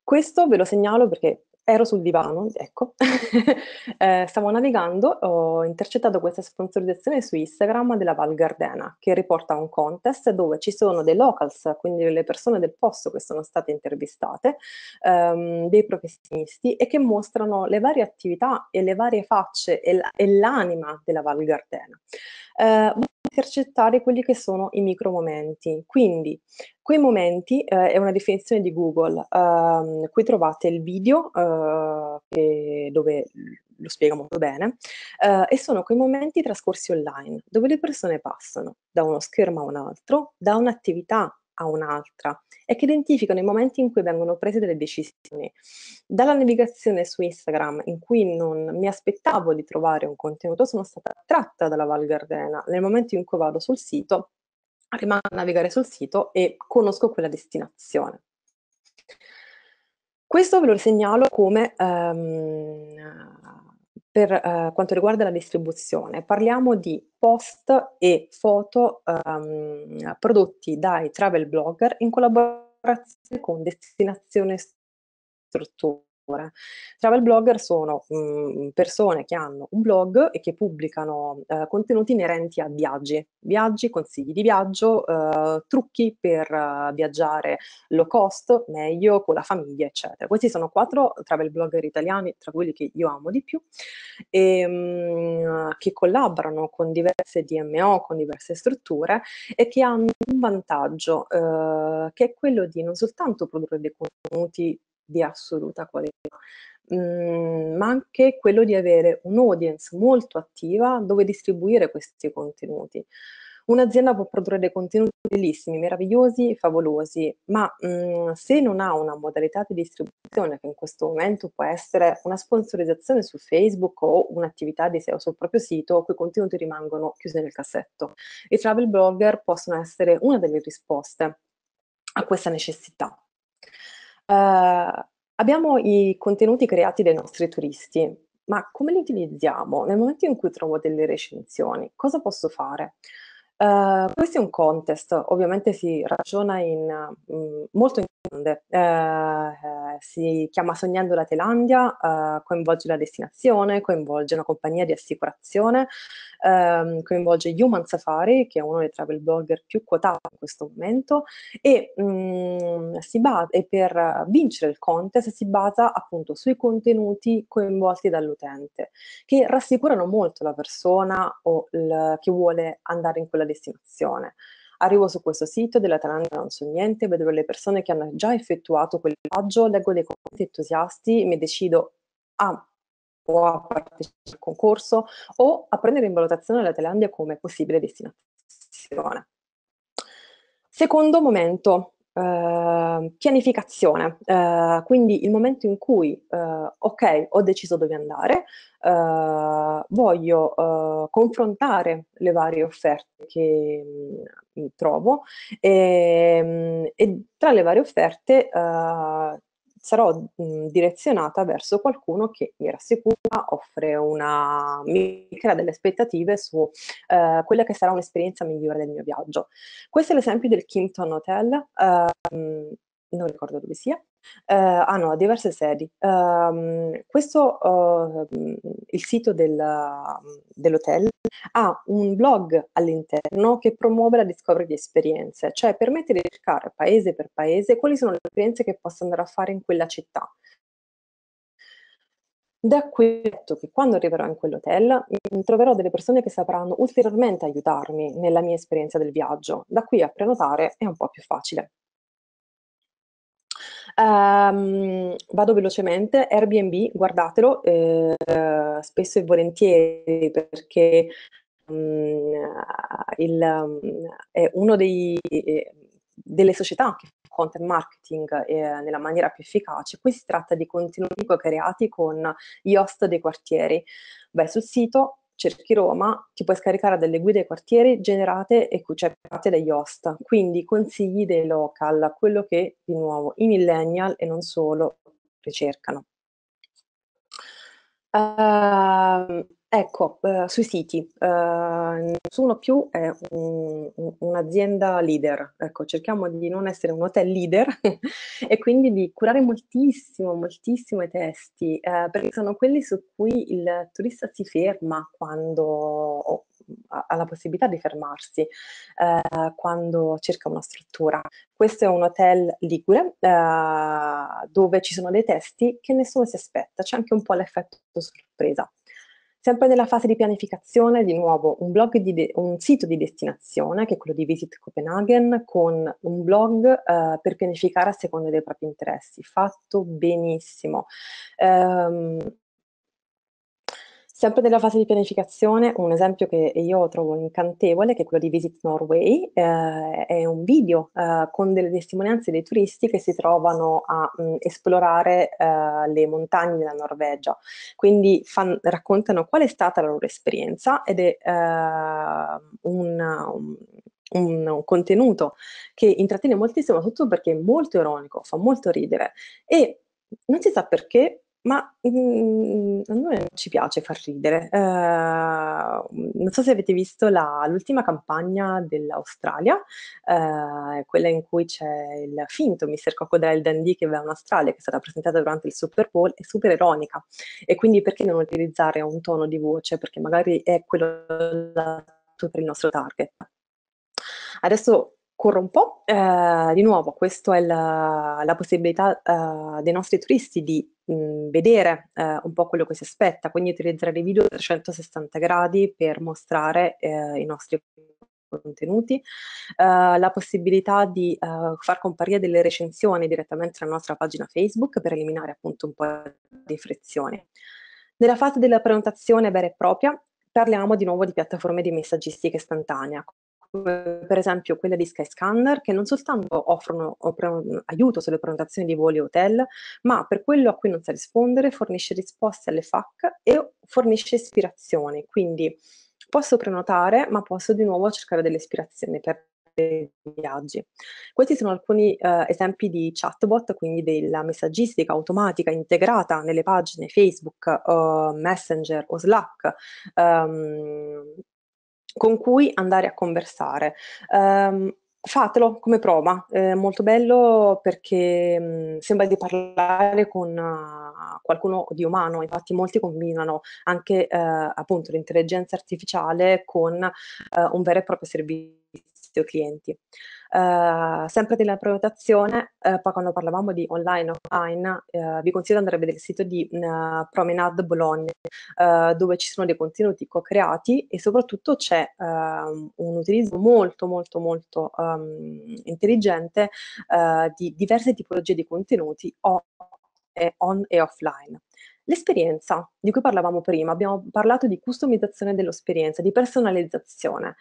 S2: Questo ve lo segnalo perché ero sul divano, ecco, eh, stavo navigando, ho intercettato questa sponsorizzazione su Instagram della Val Gardena che riporta un contest dove ci sono dei locals, quindi le persone del posto che sono state intervistate, ehm, dei professionisti e che mostrano le varie attività e le varie facce e, l'anima della Val Gardena. Eh, intercettare quelli che sono i micromomenti. Quindi, quei momenti eh, è una definizione di Google. Uh, qui trovate il video uh, che, dove lo spiega molto bene, uh, e sono quei momenti trascorsi online dove le persone passano da uno schermo a un altro, da un'attività a un'altra e che identificano i momenti in cui vengono prese delle decisioni. Dalla navigazione su Instagram, in cui non mi aspettavo di trovare un contenuto, sono stata attratta dalla Val Gardena. Nel momento in cui vado sul sito, rimango a navigare sul sito e conosco quella destinazione. Questo ve lo segnalo come... Um, per eh, quanto riguarda la distribuzione, parliamo di post e foto ehm, prodotti dai travel blogger in collaborazione con destinazione struttura ora. Travel blogger sono mh, mm, persone che hanno un blog e che pubblicano eh, contenuti inerenti a viaggi, viaggi, consigli di viaggio, eh, trucchi per eh, viaggiare low cost, meglio, con la famiglia, eccetera. Questi sono quattro travel blogger italiani, tra quelli che io amo di più, e, mh, mm, che collaborano con diverse DMO, con diverse strutture e che hanno un vantaggio eh, che è quello di non soltanto produrre dei contenuti di assoluta qualità, mm, ma anche quello di avere un'audience molto attiva dove distribuire questi contenuti. Un'azienda può produrre dei contenuti bellissimi, meravigliosi, favolosi, ma mh, mm, se non ha una modalità di distribuzione, che in questo momento può essere una sponsorizzazione su Facebook o un'attività di SEO sul proprio sito, quei contenuti rimangono chiusi nel cassetto. I travel blogger possono essere una delle risposte a questa necessità. Eh, abbiamo i contenuti creati dai nostri turisti, ma come li utilizziamo? Nel momento in cui trovo delle recensioni, cosa posso fare? Uh, questo è un contest, ovviamente si ragiona in, uh, molto in grande, uh, si chiama Sognando la Thailandia, coinvolge la destinazione, coinvolge una compagnia di assicurazione, ehm, coinvolge Human Safari, che è uno dei travel blogger più quotati in questo momento, e, um, mm, basa, e per vincere il contest si basa appunto sui contenuti coinvolti dall'utente, che rassicurano molto la persona o il, che vuole andare in quella destinazione. Arrivo su questo sito dell'Atalanta, non so niente, vedo le persone che hanno già effettuato quel viaggio, leggo dei commenti entusiasti, mi decido a, o a partecipare al concorso o a prendere in valutazione la Thailandia come possibile destinazione. Secondo momento, Ehm, pianificazione, eh, quindi il momento in cui, eh, ok, ho deciso dove andare, eh, voglio eh, confrontare le varie offerte che mh, mm, trovo e, ehm, e, tra le varie offerte eh, sarò mh, mhmm, direzionata verso qualcuno che mi rassicura, offre una, mi delle aspettative su eh, quella che sarà un'esperienza migliore del mio viaggio. Questo è l'esempio del Kimpton Hotel. Eh, non ricordo dove sia, eh, hanno ah diverse sedi. Um, questo, uh, il sito del, dell'hotel, ha un blog all'interno che promuove la discovery di esperienze, cioè permette di cercare paese per paese quali sono le esperienze che posso andare a fare in quella città. Da qui detto che quando arriverò in quell'hotel mm, troverò delle persone che sapranno ulteriormente aiutarmi nella mia esperienza del viaggio. Da qui a prenotare è un po' più facile. Um, vado velocemente, Airbnb, guardatelo, eh, spesso e volentieri perché um, il, mm, è una dei, eh, delle società che fa content marketing eh, nella maniera più efficace. Qui si tratta di contenuti creati con gli host dei quartieri. Vai sul sito, cerchi Roma, ti puoi scaricare delle guide ai quartieri generate e cucinate cioè, dagli host, quindi consigli dei local, quello che di nuovo i millennial e non solo ricercano. Uh, ehm, Ecco, ehm, sui siti, ehm, Nessuno Più è un un'azienda leader, ecco, cerchiamo di non essere un hotel leader e quindi di curare moltissimo, moltissimo i testi, ehm, perché sono quelli su cui il turista si ferma quando o ha la possibilità di fermarsi, eh, quando cerca una struttura. Questo è un hotel ligure, ehm, dove ci sono dei testi che nessuno si aspetta, c'è anche un po' l'effetto sorpresa. Sempre nella fase di pianificazione, di nuovo, un, di un, sito di destinazione, che è quello di Visit Copenhagen, con un blog eh, per pianificare a seconda dei propri interessi, fatto benissimo. Ehm, Sempre nella fase di pianificazione, un esempio che io trovo incantevole, che è quello di Visit Norway, eh, è un video eh, con delle testimonianze dei turisti che si trovano a mh, mm, esplorare eh, le montagne della Norvegia. Quindi fan, raccontano qual è stata la loro esperienza ed è eh, un, un un, contenuto che intrattene moltissimo, soprattutto perché è molto ironico, fa molto ridere e non si sa perché ma, mhmm, a noi non ci piace far ridere. Ehm, non so se avete visto la l'ultima campagna dell'Australia, ehm, quella in cui c'è il finto Mr. Crocodile Dundee che va in Australia, che è stata presentata durante il Super Bowl, è super ironica e quindi perché non utilizzare un tono di voce, perché magari è quello per il nostro target. Adesso corro un po'. Eh, di nuovo, questa è la, la possibilità eh, dei nostri turisti di mh, mm, vedere eh, un po' quello che si aspetta, quindi utilizzare i video a 360 gradi per mostrare eh, i nostri contenuti, uh, la possibilità di uh, far comparire delle recensioni direttamente sulla nostra pagina Facebook per eliminare appunto un po' di frizione. Nella fase della prenotazione vera e propria parliamo di nuovo di piattaforme di messaggistica istantanea, come ehm, per esempio quella di Skyscanner, che non soltanto offrono mhmm, aiuto sulle prenotazioni di voli e hotel, ma per quello a cui non sa rispondere fornisce risposte alle FAC e fornisce ispirazioni. Quindi posso prenotare, ma posso di nuovo cercare delle ispirazioni per viaggi. Questi sono alcuni eh, esempi di chatbot, quindi della messaggistica automatica integrata nelle pagine Facebook, eh, Messenger o Slack, ehm, con cui andare a conversare. Um, fatelo come prova, è molto bello perché mh, mm, sembra di parlare con uh, qualcuno di umano, infatti molti combinano anche uh, appunto l'intelligenza artificiale con uh, un vero e proprio servizio sito clienti. Uh, sempre della prenotazione, uh, quando parlavamo di online e offline, uh, vi consiglio di andare a vedere il sito di mm, Promenade Bologna, eh, dove ci sono dei contenuti co-creati e soprattutto c'è ehm, un utilizzo molto molto molto um, intelligente di diverse tipologie di contenuti on e, on e offline. L'esperienza di cui parlavamo prima, abbiamo parlato di customizzazione dell'esperienza, di personalizzazione.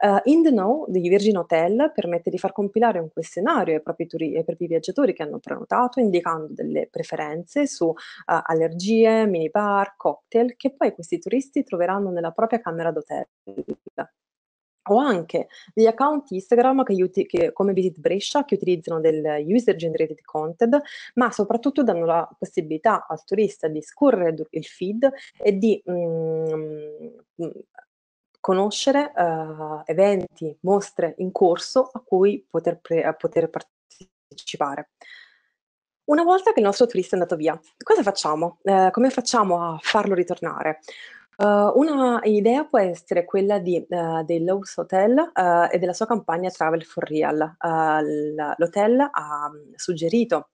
S2: Uh, In the Know di Virgin Hotel permette di far compilare un questionario ai propri, turi- ai propri viaggiatori che hanno prenotato, indicando delle preferenze su uh, allergie, bar, cocktail, che poi questi turisti troveranno nella propria camera d'hotel o anche degli account Instagram che uti- che, come Visit Brescia che utilizzano del user generated content, ma soprattutto danno la possibilità al turista di scorrere il feed e di mh, mm, mh, mm, conoscere eh, eventi, mostre in corso a cui poter, pre- a poter partecipare. Una volta che il nostro turista è andato via, cosa facciamo? Eh, come facciamo a farlo ritornare? Uh, una idea può essere quella di, uh, eh, dei Lowe's Hotel uh, e della sua campagna Travel for Real. l'hotel ha mm, suggerito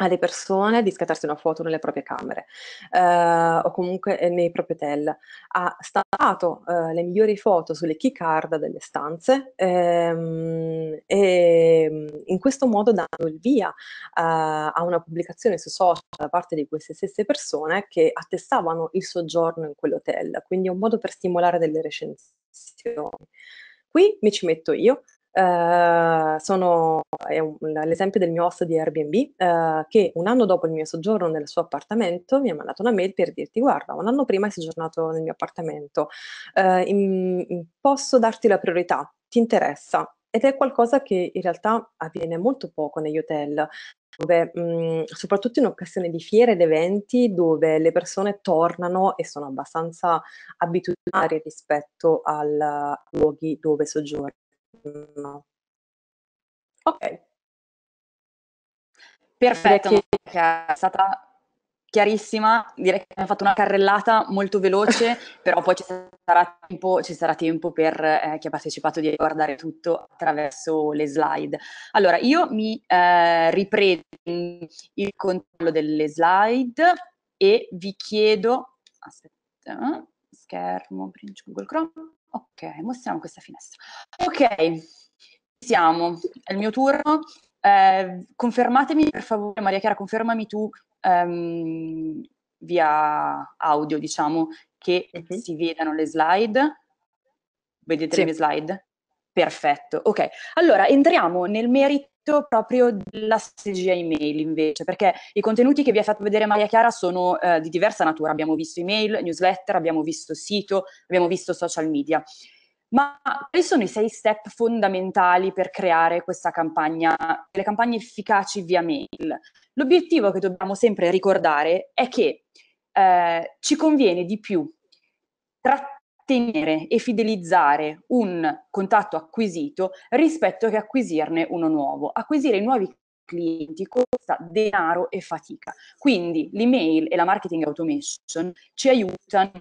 S2: alle persone di scattarsi una foto nelle proprie camere eh, o comunque eh, nei propri hotel. Ha stampato eh, le migliori foto sulle key card delle stanze ehm, e mm, in questo modo dando il via eh, a una pubblicazione su social da parte di queste stesse persone che attestavano il soggiorno in quell'hotel. Quindi è un modo per stimolare delle recensioni. Qui mi ci metto io, Ehm, sono, è un, l'esempio del mio host di Airbnb uh, che un anno dopo il mio soggiorno nel suo appartamento mi ha mandato una mail per dirti guarda un anno prima hai soggiornato nel mio appartamento uh, ehm, in, posso darti la priorità ti interessa ed è qualcosa che in realtà avviene molto poco negli hotel dove, mh, mm, soprattutto in occasione di fiere ed eventi dove le persone tornano e sono abbastanza abitudinarie rispetto ai luoghi dove soggiornano no. Ok.
S1: Perfetto, che è stata chiarissima, direi che abbiamo fatto una carrellata molto veloce, però poi ci sarà tempo, ci sarà tempo per eh, chi ha partecipato di guardare tutto attraverso le slide. Allora, io mi eh, riprendo il controllo delle slide e vi chiedo, aspetta, schermo, Google Chrome. Ok, mostriamo questa finestra. Ok, siamo, è il mio turno. Eh, confermatemi per favore, Maria Chiara, confermami tu ehm, via audio, diciamo, che uh mhm. -huh. si vedano le slide. Vedete sì. le mie slide? Perfetto, ok. Allora, entriamo nel merito detto proprio della strategia email invece, perché i contenuti che vi ha fatto vedere Maria Chiara sono eh, di diversa natura, abbiamo visto email, newsletter, abbiamo visto sito, abbiamo visto social media. Ma quali sono i sei step fondamentali per creare questa campagna, le campagne efficaci via mail? L'obiettivo che dobbiamo sempre ricordare è che eh, ci conviene di più trattare tenere e fidelizzare un contatto acquisito rispetto che acquisirne uno nuovo. Acquisire nuovi clienti costa denaro e fatica. Quindi l'email e la marketing automation ci aiutano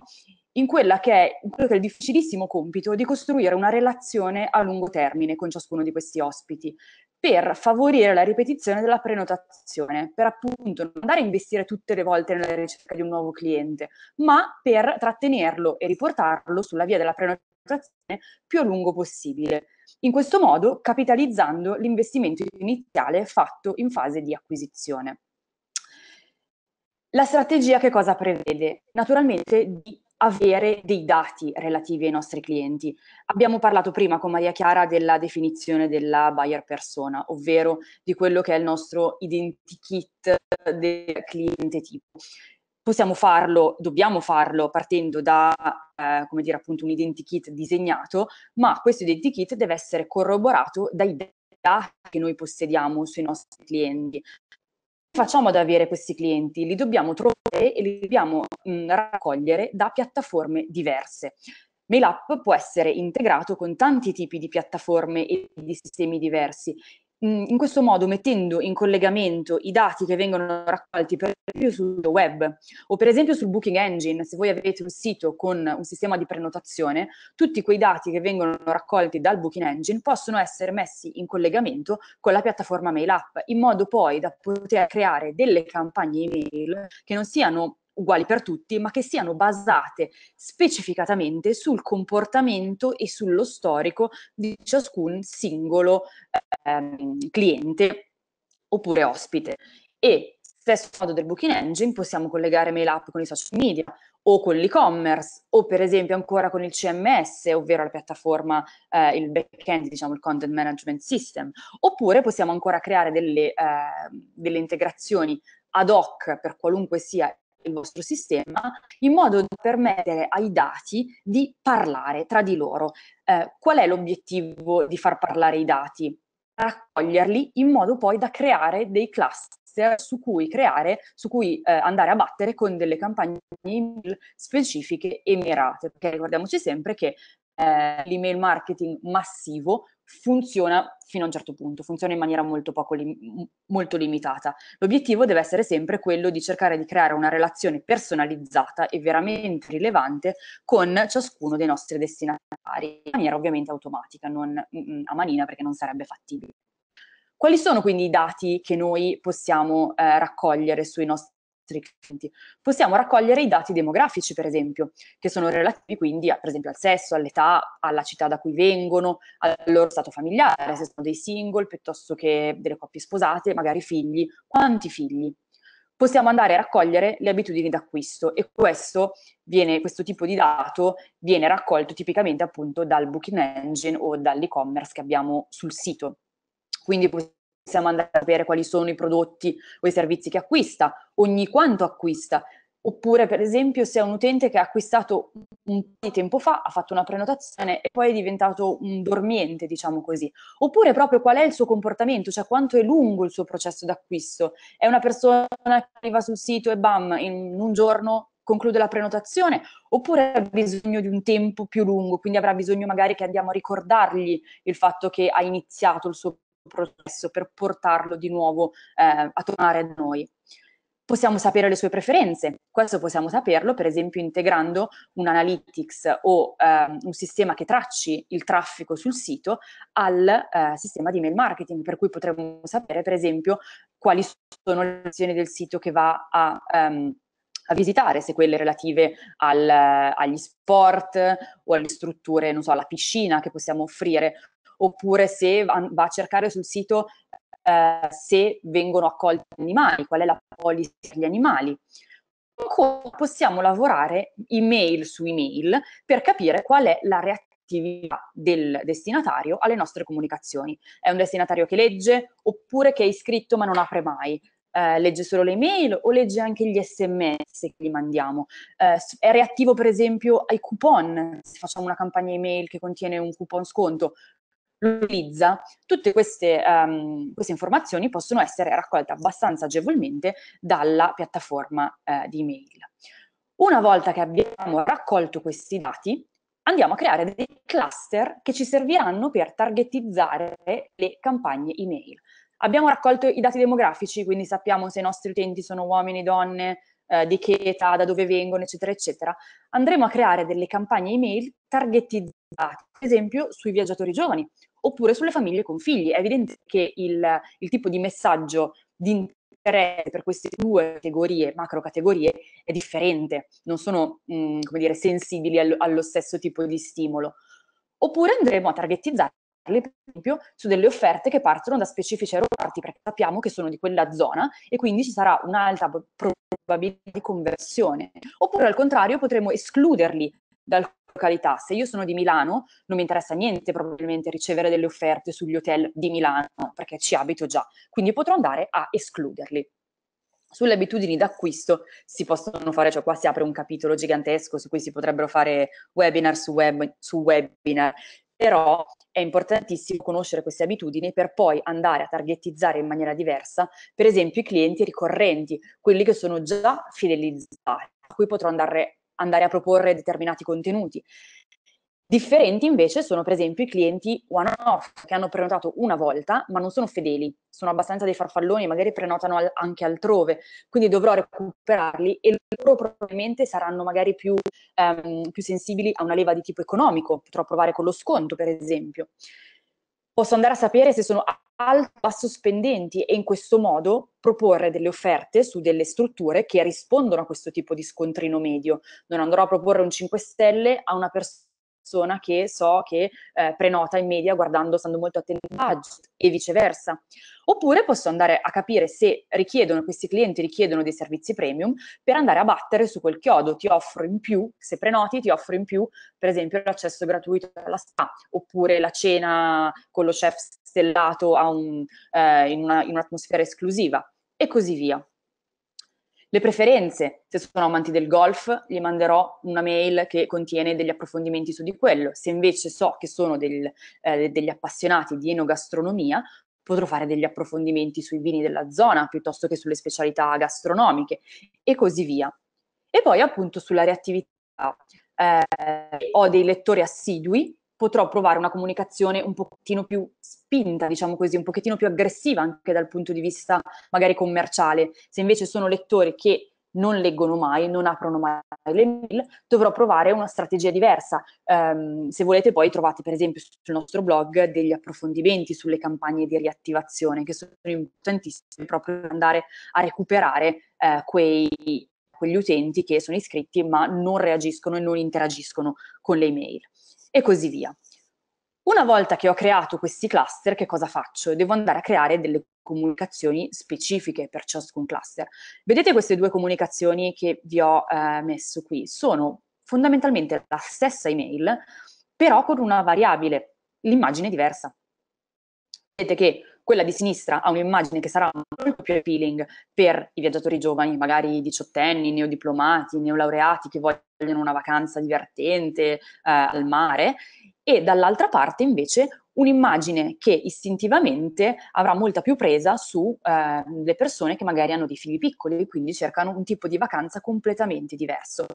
S1: in, quella che è, in quello che è il difficilissimo compito di costruire una relazione a lungo termine con ciascuno di questi ospiti per favorire la ripetizione della prenotazione, per appunto non andare a investire tutte le volte nella ricerca di un nuovo cliente, ma per trattenerlo e riportarlo sulla via della prenotazione più a lungo possibile. In questo modo capitalizzando l'investimento iniziale fatto in fase di acquisizione. La strategia che cosa prevede? Naturalmente di avere dei dati relativi ai nostri clienti. Abbiamo parlato prima con Maria Chiara della definizione della buyer persona, ovvero di quello che è il nostro identikit del cliente tipo. Possiamo farlo, dobbiamo farlo partendo da, eh, come dire, appunto un identikit disegnato, ma questo identikit deve essere corroborato dai dati che noi possediamo sui nostri clienti facciamo ad avere questi clienti? Li dobbiamo trovare e li dobbiamo mh, mm, raccogliere da piattaforme diverse. MailUp può essere integrato con tanti tipi di piattaforme e di sistemi diversi Mhmm, in questo modo mettendo in collegamento i dati che vengono raccolti per esempio sul web o per esempio sul booking engine, se voi avete un sito con un sistema di prenotazione, tutti quei dati che vengono raccolti dal booking engine possono essere messi in collegamento con la piattaforma Mail App, in modo poi da poter creare delle campagne email che non siano uguali per tutti, ma che siano basate specificatamente sul comportamento e sullo storico di ciascun singolo ehm, cliente oppure ospite. E stesso modo del booking engine possiamo collegare mail app con i social media o con l'e-commerce o per esempio ancora con il CMS, ovvero la piattaforma, eh, il back-end, diciamo il content management system, oppure possiamo ancora creare delle, eh, delle integrazioni ad hoc per qualunque sia il vostro sistema in modo da permettere ai dati di parlare tra di loro. Eh, qual è l'obiettivo di far parlare i dati? Raccoglierli in modo poi da creare dei cluster su cui creare, su cui eh, andare a battere con delle campagne email specifiche e mirate, perché ricordiamoci sempre che eh, l'email marketing massivo funziona fino a un certo punto, funziona in maniera molto, poco lim- molto limitata. L'obiettivo deve essere sempre quello di cercare di creare una relazione personalizzata e veramente rilevante con ciascuno dei nostri destinatari, in maniera ovviamente automatica, non a manina perché non sarebbe fattibile. Quali sono quindi i dati che noi possiamo eh, raccogliere sui nostri nostri clienti. Possiamo raccogliere i dati demografici, per esempio, che sono relativi quindi, a, per esempio, al sesso, all'età, alla città da cui vengono, al loro stato familiare, se sono dei single piuttosto che delle coppie sposate, magari figli, quanti figli. Possiamo andare a raccogliere le abitudini d'acquisto e questo, viene, questo tipo di dato viene raccolto tipicamente appunto dal booking engine o dall'e-commerce che abbiamo sul sito. Quindi possiamo possiamo andare a sapere quali sono i prodotti o i servizi che acquista, ogni quanto acquista. Oppure, per esempio, se è un utente che ha acquistato un po' di tempo fa, ha fatto una prenotazione e poi è diventato un dormiente, diciamo così. Oppure proprio qual è il suo comportamento, cioè quanto è lungo il suo processo d'acquisto. È una persona che arriva sul sito e bam, in un giorno conclude la prenotazione, oppure ha bisogno di un tempo più lungo, quindi avrà bisogno magari che andiamo a ricordargli il fatto che ha iniziato il suo processo per portarlo di nuovo eh, a tornare a noi. Possiamo sapere le sue preferenze, questo possiamo saperlo per esempio integrando un analytics o eh, un sistema che tracci il traffico sul sito al eh, sistema di email marketing, per cui potremmo sapere per esempio quali sono le azioni del sito che va a... Um, a visitare, se quelle relative al, agli sport o alle strutture, non so, alla piscina che possiamo offrire, oppure se va, a cercare sul sito eh, se vengono accolti gli animali, qual è la policy per gli animali. Come possiamo lavorare email su email per capire qual è la reattività del destinatario alle nostre comunicazioni. È un destinatario che legge oppure che è iscritto ma non apre mai. Eh, legge solo le email o legge anche gli sms che gli mandiamo. Eh, è reattivo per esempio ai coupon, se facciamo una campagna email che contiene un coupon sconto, lo utilizza, tutte queste, um, queste, informazioni possono essere raccolte abbastanza agevolmente dalla piattaforma eh, di email. Una volta che abbiamo raccolto questi dati, andiamo a creare dei cluster che ci serviranno per targetizzare le campagne email. Abbiamo raccolto i dati demografici, quindi sappiamo se i nostri utenti sono uomini, donne, eh, di che età, da dove vengono, eccetera, eccetera. Andremo a creare delle campagne email targetizzate, ad esempio sui viaggiatori giovani, oppure sulle famiglie con figli. È evidente che il, il tipo di messaggio di interesse per queste due categorie, macro categorie, è differente, non sono mh, mm, come dire, sensibili allo, allo stesso tipo di stimolo. Oppure andremo a targetizzare per esempio, su delle offerte che partono da specifici aeroporti, perché sappiamo che sono di quella zona e quindi ci sarà un'alta probabilità di conversione. Oppure al contrario potremo escluderli dal località. Se io sono di Milano, non mi interessa niente probabilmente ricevere delle offerte sugli hotel di Milano, perché ci abito già, quindi potrò andare a escluderli. Sulle abitudini d'acquisto si possono fare, cioè qua si apre un capitolo gigantesco su cui si potrebbero fare webinar su, web, su webinar, però è importantissimo conoscere queste abitudini per poi andare a targetizzare in maniera diversa, per esempio i clienti ricorrenti, quelli che sono già fidelizzati, a cui potrò andare andare a proporre determinati contenuti. Differenti invece sono per esempio i clienti one-off che hanno prenotato una volta ma non sono fedeli, sono abbastanza dei farfalloni, magari prenotano al- anche altrove, quindi dovrò recuperarli e loro probabilmente saranno magari più, ehm, più sensibili a una leva di tipo economico, potrò provare con lo sconto per esempio. Posso andare a sapere se sono alto basso spendenti e in questo modo proporre delle offerte su delle strutture che rispondono a questo tipo di scontrino medio. Non andrò a proporre un 5 stelle a una persona che so che eh, prenota in media guardando, stando molto attento al budget e viceversa. Oppure posso andare a capire se richiedono, questi clienti richiedono dei servizi premium per andare a battere su quel chiodo. Ti offro in più, se prenoti, ti offro in più, per esempio, l'accesso gratuito alla spa, oppure la cena con lo chef instellato un, eh, in, una, in un'atmosfera esclusiva e così via. Le preferenze, se sono amanti del golf, gli manderò una mail che contiene degli approfondimenti su di quello. Se invece so che sono del, eh, degli appassionati di enogastronomia, potrò fare degli approfondimenti sui vini della zona piuttosto che sulle specialità gastronomiche e così via. E poi appunto sulla reattività. Eh, ho dei lettori assidui potrò provare una comunicazione un pochettino più spinta, diciamo così, un pochettino più aggressiva anche dal punto di vista magari commerciale. Se invece sono lettori che non leggono mai, non aprono mai le mail, dovrò provare una strategia diversa. Um, se volete poi trovate per esempio sul nostro blog degli approfondimenti sulle campagne di riattivazione che sono importantissime proprio per andare a recuperare uh, quei, quegli utenti che sono iscritti ma non reagiscono e non interagiscono con le email e così via. Una volta che ho creato questi cluster, che cosa faccio? Devo andare a creare delle comunicazioni specifiche per ciascun cluster. Vedete queste due comunicazioni che vi ho eh, messo qui? Sono fondamentalmente la stessa email, però con una variabile, l'immagine diversa. Vedete che quella di sinistra ha un'immagine che sarà molto più appealing per i viaggiatori giovani, magari diciottenni, neodiplomati, neolaureati che vogliono vogliono una vacanza divertente eh, al mare e dall'altra parte invece un'immagine che istintivamente avrà molta più presa sulle eh, persone che magari hanno dei figli piccoli e quindi cercano un tipo di vacanza completamente diverso.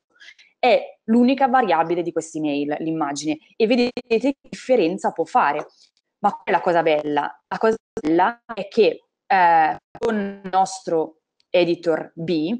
S1: È l'unica variabile di questi mail, l'immagine, e vedete che differenza può fare. Ma qual è la cosa bella? La cosa bella è che eh, con il nostro editor B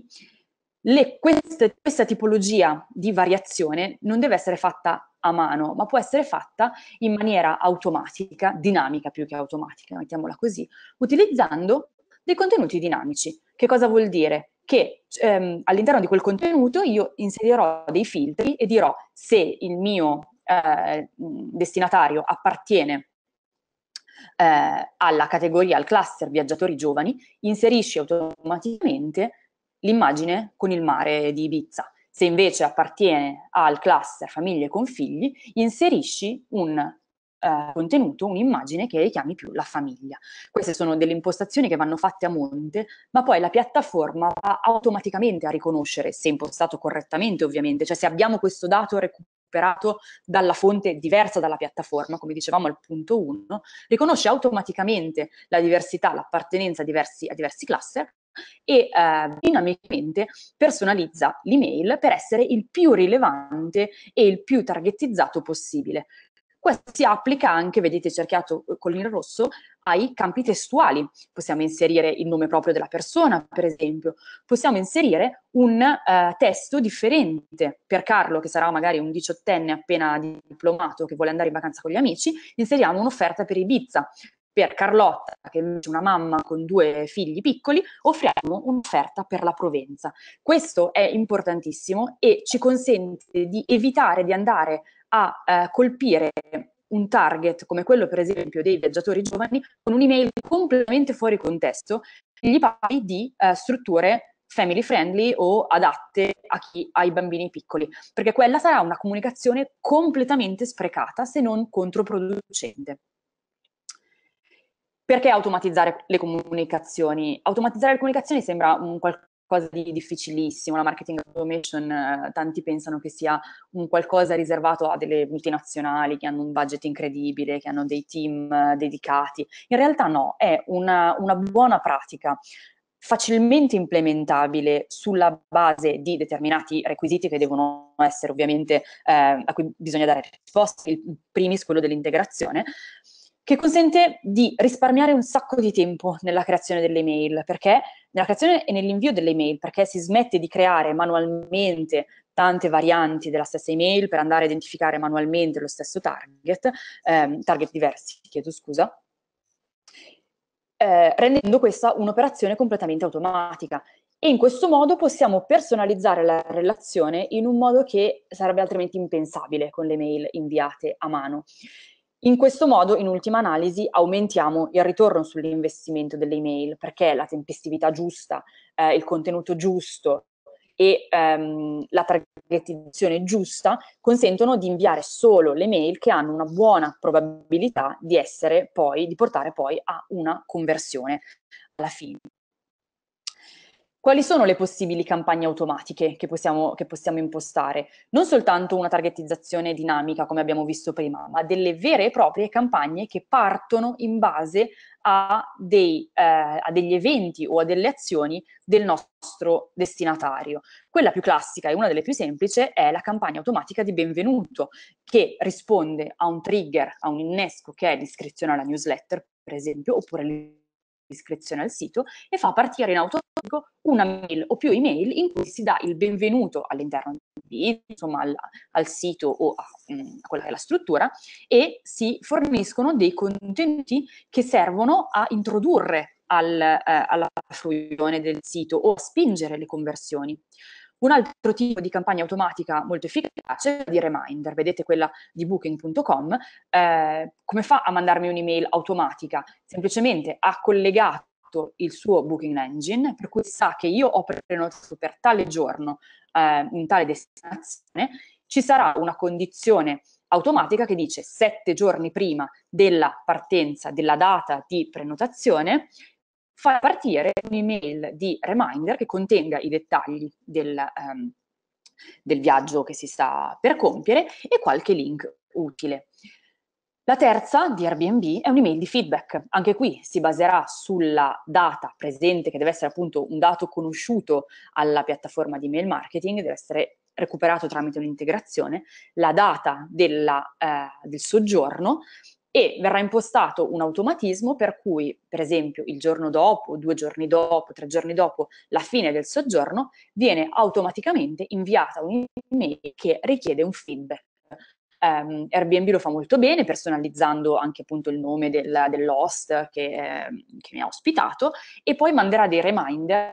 S1: le, queste, questa tipologia di variazione non deve essere fatta a mano, ma può essere fatta in maniera automatica, dinamica più che automatica, mettiamola così, utilizzando dei contenuti dinamici. Che cosa vuol dire? Che ehm, all'interno di quel contenuto io inserirò dei filtri e dirò se il mio eh, destinatario appartiene eh, alla categoria, al cluster viaggiatori giovani, inserisci automaticamente l'immagine con il mare di Ibiza. Se invece appartiene al cluster famiglie con figli, inserisci un eh, contenuto, un'immagine che richiami più la famiglia. Queste sono delle impostazioni che vanno fatte a monte, ma poi la piattaforma va automaticamente a riconoscere, se impostato correttamente ovviamente, cioè se abbiamo questo dato recuperato dalla fonte diversa dalla piattaforma, come dicevamo al punto 1, riconosce automaticamente la diversità, l'appartenenza a diversi, a diversi cluster e eh, dinamicamente personalizza l'email per essere il più rilevante e il più targetizzato possibile. Questo si applica anche, vedete cerchiato eh, con il rosso, ai campi testuali. Possiamo inserire il nome proprio della persona, per esempio. Possiamo inserire un eh, testo differente. Per Carlo, che sarà magari un diciottenne appena diplomato, che vuole andare in vacanza con gli amici, inseriamo un'offerta per Ibiza per Carlotta, che è una mamma con due figli piccoli, offriamo un'offerta per la Provenza. Questo è importantissimo e ci consente di evitare di andare a eh, colpire un target come quello per esempio dei viaggiatori giovani con un'email completamente fuori contesto e gli parli di eh, strutture family friendly o adatte a chi, ha i bambini piccoli, perché quella sarà una comunicazione completamente sprecata se non controproducente. Perché automatizzare le comunicazioni? Automatizzare le comunicazioni sembra un qualcosa di difficilissimo, la marketing automation, eh, tanti pensano che sia un qualcosa riservato a delle multinazionali che hanno un budget incredibile, che hanno dei team eh, dedicati. In realtà no, è una, una buona pratica facilmente implementabile sulla base di determinati requisiti che devono essere ovviamente eh, a cui bisogna dare risposte, il primis quello dell'integrazione, che consente di risparmiare un sacco di tempo nella creazione delle mail, perché nella creazione e nell'invio delle mail, perché si smette di creare manualmente tante varianti della stessa email per andare a identificare manualmente lo stesso target, ehm, target diversi, chiedo scusa, eh, rendendo questa un'operazione completamente automatica. E in questo modo possiamo personalizzare la relazione in un modo che sarebbe altrimenti impensabile con le mail inviate a mano. In questo modo, in ultima analisi, aumentiamo il ritorno sull'investimento delle email, perché la tempestività giusta, eh, il contenuto giusto e ehm, la targetizzazione giusta consentono di inviare solo le mail che hanno una buona probabilità di essere poi, di portare poi a una conversione alla fine quali sono le possibili campagne automatiche che possiamo, che possiamo, impostare? Non soltanto una targetizzazione dinamica, come abbiamo visto prima, ma delle vere e proprie campagne che partono in base a, dei, eh, a degli eventi o a delle azioni del nostro destinatario. Quella più classica e una delle più semplici è la campagna automatica di benvenuto, che risponde a un trigger, a un innesco che è l'iscrizione alla newsletter, per esempio, oppure iscrizione al sito e fa partire in automatico una mail o più email in cui si dà il benvenuto all'interno di, insomma, al, al sito o a, mm, a, quella che è la struttura e si forniscono dei contenuti che servono a introdurre al, eh, alla fruizione del sito o a spingere le conversioni. Un altro tipo di campagna automatica molto efficace è di reminder, vedete quella di booking.com, eh, come fa a mandarmi un'email automatica? Semplicemente ha collegato il suo booking engine, per cui sa che io ho prenotato per tale giorno eh, in tale destinazione, ci sarà una condizione automatica che dice sette giorni prima della partenza, della data di prenotazione, fa partire un'email di reminder che contenga i dettagli del, um, del viaggio che si sta per compiere e qualche link utile. La terza di Airbnb è un'email di feedback. Anche qui si baserà sulla data presente, che deve essere appunto un dato conosciuto alla piattaforma di email marketing, deve essere recuperato tramite un'integrazione, la data della, eh, del soggiorno e verrà impostato un automatismo per cui, per esempio, il giorno dopo, due giorni dopo, tre giorni dopo la fine del soggiorno, viene automaticamente inviata un'email che richiede un feedback. Um, Airbnb lo fa molto bene, personalizzando anche appunto il nome del, dell'host che, eh, che, mi ha ospitato e poi manderà dei reminder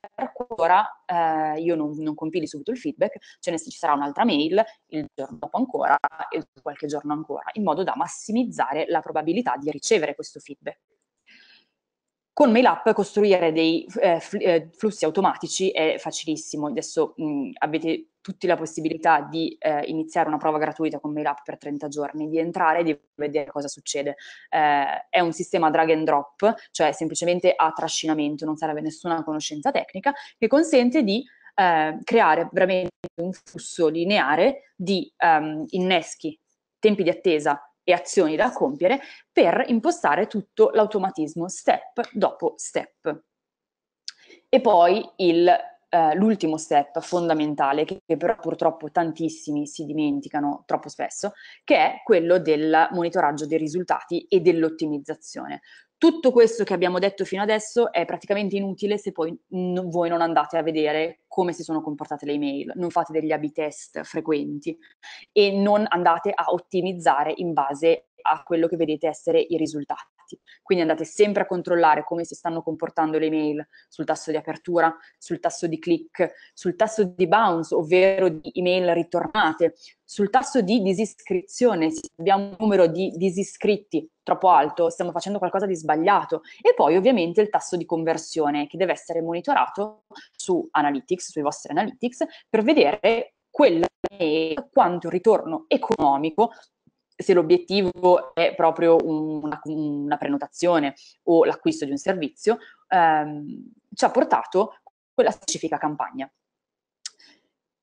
S1: ora eh, io non, non, compili subito il feedback, cioè ci sarà un'altra mail il giorno dopo ancora e qualche giorno ancora, in modo da massimizzare la probabilità di ricevere questo feedback. Con MailUp costruire dei eh, eh, flussi automatici è facilissimo, adesso mh, avete tutti la possibilità di eh, iniziare una prova gratuita con MailUp per 30 giorni, di entrare e di vedere cosa succede. Eh, è un sistema drag and drop, cioè semplicemente a trascinamento, non serve nessuna conoscenza tecnica, che consente di eh, creare veramente un flusso lineare di ehm, inneschi, tempi di attesa e azioni da compiere per impostare tutto l'automatismo step dopo step. E poi il eh, l'ultimo step fondamentale, che, che però purtroppo tantissimi si dimenticano troppo spesso, che è quello del monitoraggio dei risultati e dell'ottimizzazione. Tutto questo che abbiamo detto fino adesso è praticamente inutile se poi n- voi non andate a vedere come si sono comportate le email, non fate degli A-B test frequenti e non andate a ottimizzare in base a quello che vedete essere i risultati fatti. Quindi andate sempre a controllare come si stanno comportando le mail sul tasso di apertura, sul tasso di click, sul tasso di bounce, ovvero di email ritornate, sul tasso di disiscrizione, se abbiamo un numero di disiscritti troppo alto, stiamo facendo qualcosa di sbagliato. E poi ovviamente il tasso di conversione che deve essere monitorato su Analytics, sui vostri Analytics, per vedere quella mail quanto ritorno economico se l'obiettivo è proprio una, una, prenotazione o l'acquisto di un servizio, ehm, ci ha portato quella specifica campagna.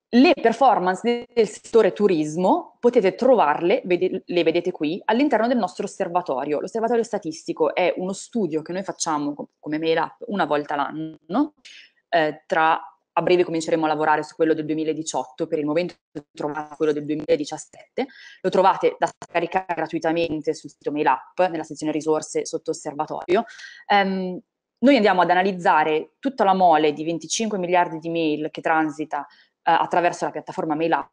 S1: Le performance del settore turismo potete trovarle, le vedete qui, all'interno del nostro osservatorio. L'osservatorio statistico è uno studio che noi facciamo come mail MailUp una volta l'anno eh, tra a breve cominceremo a lavorare su quello del 2018, per il momento trovate quello del 2017, lo trovate da scaricare gratuitamente sul sito MailApp, nella sezione risorse sotto osservatorio. Um, noi andiamo ad analizzare tutta la mole di 25 miliardi di mail che transita uh, attraverso la piattaforma MailApp,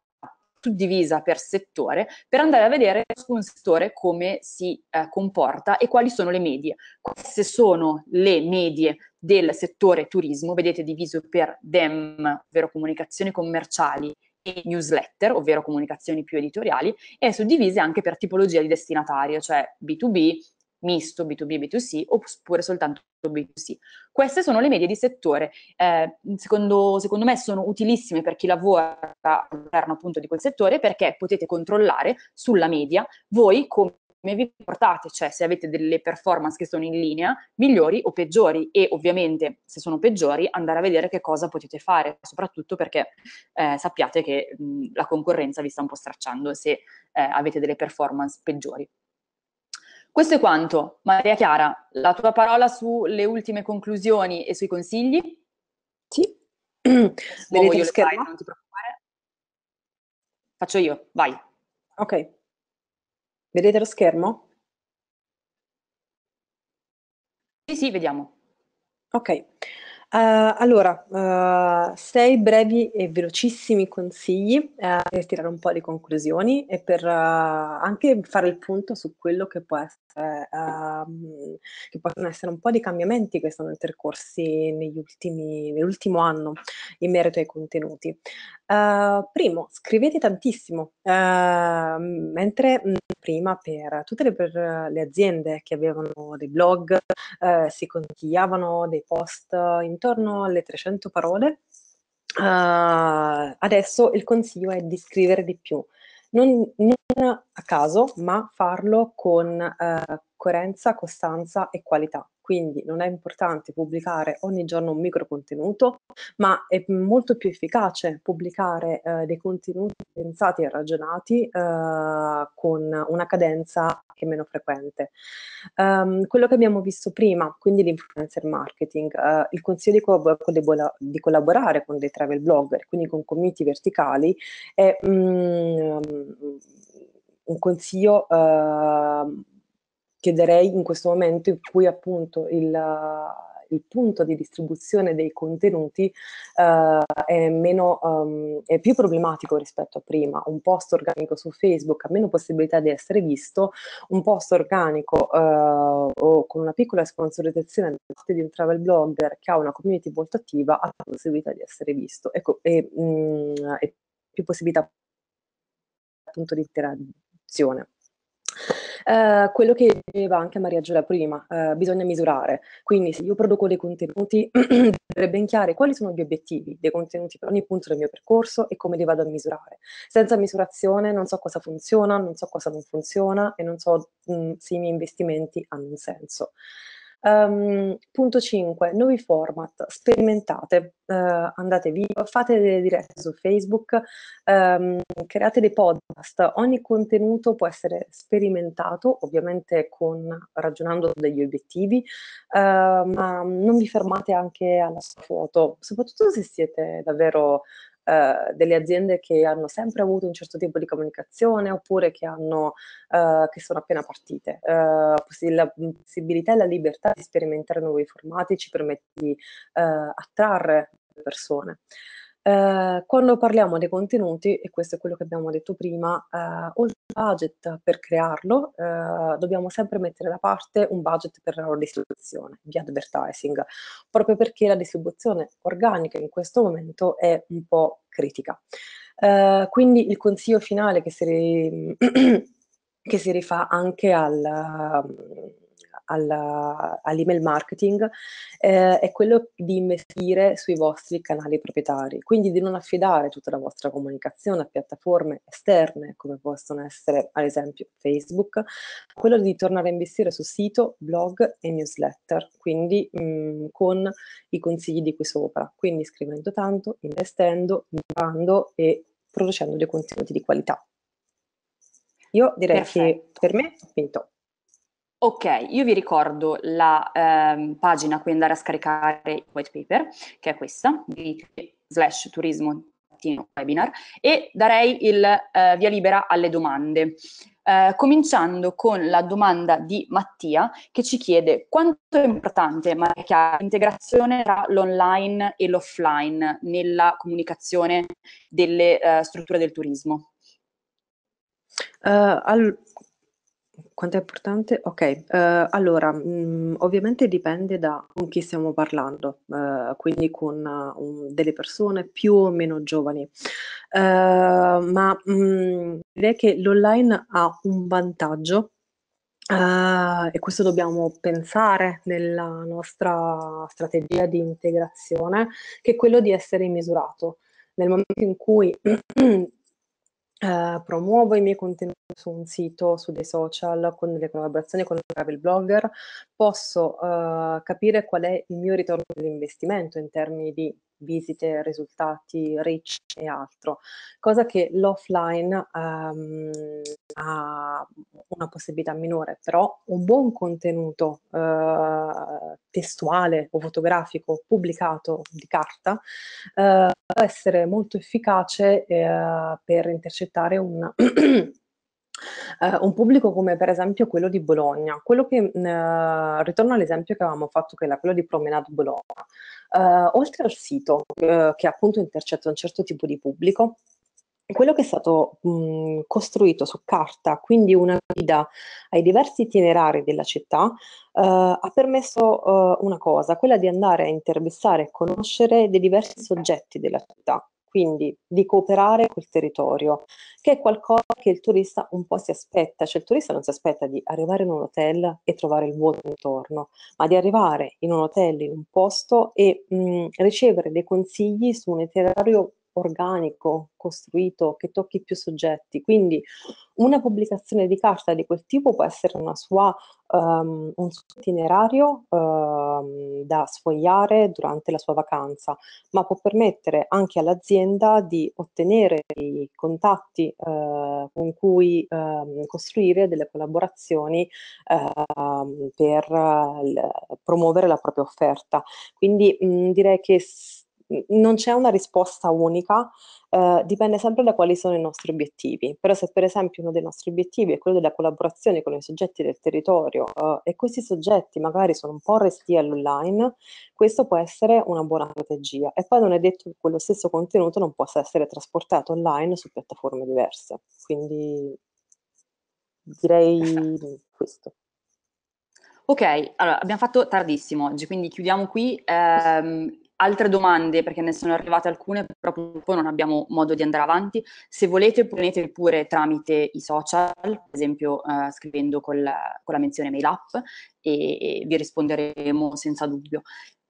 S1: suddivisa per settore per andare a vedere su un settore come si eh, comporta e quali sono le medie. Queste sono le medie del settore turismo, vedete diviso per DEM, ovvero comunicazioni commerciali, e newsletter, ovvero comunicazioni più editoriali, e suddivise anche per tipologia di destinatario, cioè B2B, misto, B2B e B2C, oppure soltanto B2C. Queste sono le medie di settore. Eh, secondo, secondo, me sono utilissime per chi lavora all'interno appunto di quel settore perché potete controllare sulla media voi come come vi portate, cioè se avete delle performance che sono in linea, migliori o peggiori e ovviamente se sono peggiori andare a vedere che cosa potete fare, soprattutto perché eh, sappiate che mh, mm, la concorrenza vi sta un po' stracciando se eh, avete delle performance peggiori. Questo è quanto. Maria Chiara, la tua parola sulle ultime conclusioni e sui consigli? Sì. Vedete lo schermo? non ti preoccupare. Faccio io, vai. Ok.
S2: Vedete lo schermo?
S1: Sì, sì, vediamo.
S2: Ok, Ehm, allora, ehm, 6 brevi e velocissimi consigli, ehm, per tirare un po' di conclusioni e per eh, anche fare il punto su quello che può essere, ehm, che possono essere un po' di cambiamenti che sono intercorsi negli ultimi nell'ultimo anno in merito ai contenuti. Ehm, primo, scrivete tantissimo, ehm, mentre, mhmm, prima per tutte le per le aziende che avevano dei blog, ehm, si consigliavano dei post in intorno alle 300 parole. Uh, adesso il consiglio è di scrivere di più, non, non a caso, ma farlo con uh, coerenza, costanza e qualità. Quindi non è importante pubblicare ogni giorno un micro contenuto, ma è molto più efficace pubblicare uh, dei contenuti pensati e ragionati con una cadenza anche meno frequente. Um, quello che abbiamo visto prima, quindi l'influencer marketing, uh, il consiglio di, co- di, collaborare con dei travel blogger, quindi con committi verticali, è um, un consiglio uh, che darei in questo momento in cui appunto il il punto di distribuzione dei contenuti eh, è, meno, um, è più problematico rispetto a prima. Un post organico su Facebook ha meno possibilità di essere visto, un post organico eh, o con una piccola sponsorizzazione da parte di un travel blogger che ha una community molto attiva ha la possibilità di essere visto ecco, e, mh, mm, e più possibilità appunto di interazione. Eh, quello che diceva anche Maria Giulia prima, eh, bisogna misurare. Quindi se io produco dei contenuti, devo avere ben chiari quali sono gli obiettivi dei contenuti per ogni punto del mio percorso e come li vado a misurare. Senza misurazione non so cosa funziona, non so cosa non funziona e non so mh, mm, se i miei investimenti hanno un senso. Um, punto 5, nuovi format, sperimentate, uh, andate via, fate delle dirette su Facebook, um, create dei podcast, ogni contenuto può essere sperimentato, ovviamente con, ragionando degli obiettivi, uh, ma non vi fermate anche alla foto, soprattutto se siete davvero eh, delle aziende che hanno sempre avuto un certo tipo di comunicazione oppure che, hanno, eh, che sono appena partite. Eh, la possibilità e la libertà di sperimentare nuovi formati ci permette di eh, attrarre persone. Eh, quando parliamo dei contenuti, e questo è quello che abbiamo detto prima, eh, oltre al budget per crearlo, eh, dobbiamo sempre mettere da parte un budget per la distribuzione, di advertising, proprio perché la distribuzione organica in questo momento è un po' critica. Eh, quindi il consiglio finale che si, ri... che si rifà anche al alla, all'email marketing eh, è quello di investire sui vostri canali proprietari, quindi di non affidare tutta la vostra comunicazione a piattaforme esterne come possono essere ad esempio Facebook, quello di tornare a investire su sito, blog e newsletter, quindi mh, mm, con i consigli di qui sopra, quindi scrivendo tanto, investendo, innovando e producendo dei contenuti di qualità. Io direi Perfetto. che per me ho finito.
S1: Ok, io vi ricordo la ehm, pagina a cui andare a scaricare il white paper, che è questa, slash turismo webinar, e darei il eh, via libera alle domande. Eh, cominciando con la domanda di Mattia che ci chiede quanto è importante Maria l'integrazione tra l'online e l'offline nella comunicazione delle eh, strutture del turismo?
S2: Uh, eh, all- quanto è importante? Ok, eh, allora mh, mm, ovviamente dipende da con chi stiamo parlando, eh, quindi con uh, un- delle persone più o meno giovani, Eh, ma mh, mm, direi che l'online ha un vantaggio Ah, e questo dobbiamo pensare nella nostra strategia di integrazione, che è quello di essere misurato. Nel momento in cui Eh, promuovo i miei contenuti su un sito, su dei social, con delle collaborazioni con travel blogger, posso uh, capire qual è il mio ritorno dell'investimento in termini di visite, risultati, reach e altro, cosa che l'offline um, ha una possibilità minore, però un buon contenuto uh, testuale o fotografico pubblicato di carta uh, può essere molto efficace uhm, per intercettare un, Ehm, un pubblico come per esempio quello di Bologna. Quello che ehm, ritorno all'esempio che avevamo fatto, che era quello di Promenade Bologna. Ehm, oltre al sito, ehm, che appunto intercetta un certo tipo di pubblico, quello che è stato mh, mm, costruito su carta, quindi una guida ai diversi itinerari della città, eh, ha permesso eh, una cosa, quella di andare a intervistare e conoscere dei diversi soggetti della città quindi di cooperare col territorio, che è qualcosa che il turista un po' si aspetta, cioè il turista non si aspetta di arrivare in un hotel e trovare il vuoto intorno, ma di arrivare in un hotel, in un posto e mh, ricevere dei consigli su un itinerario organico, costruito, che tocchi più soggetti. Quindi una pubblicazione di carta di quel tipo può essere sua, um, un suo itinerario um, da sfogliare durante la sua vacanza, ma può permettere anche all'azienda di ottenere i contatti uh, con cui um, costruire delle collaborazioni uh, per uh, promuovere la propria offerta. Quindi mh, direi che s- non c'è una risposta unica, eh, dipende sempre da quali sono i nostri obiettivi. Però se per esempio uno dei nostri obiettivi è quello della collaborazione con i soggetti del territorio eh, e questi soggetti magari sono un po' resti all'online, questo può essere una buona strategia. E poi non è detto che quello stesso contenuto non possa essere trasportato online su piattaforme diverse. Quindi direi questo.
S1: Ok, allora abbiamo fatto tardissimo oggi, quindi chiudiamo qui. Ehm, altre domande, perché ne sono arrivate alcune, però purtroppo non abbiamo modo di andare avanti. Se volete ponete pure tramite i social, per esempio eh, scrivendo col, con la menzione mail up e, e vi risponderemo senza dubbio.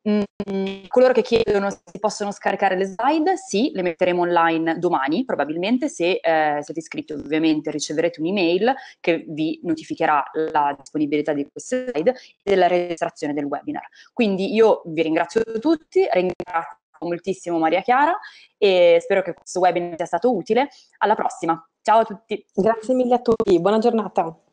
S1: Mm, coloro che chiedono se possono scaricare le slide, sì, le metteremo online domani probabilmente, se eh, siete iscritti ovviamente riceverete un'email che vi notificherà la disponibilità di queste slide e della registrazione del webinar. Quindi io vi ringrazio tutti, ringrazio moltissimo Maria Chiara e spero che questo webinar sia stato utile. Alla prossima, ciao a tutti. Grazie mille a tutti, buona giornata.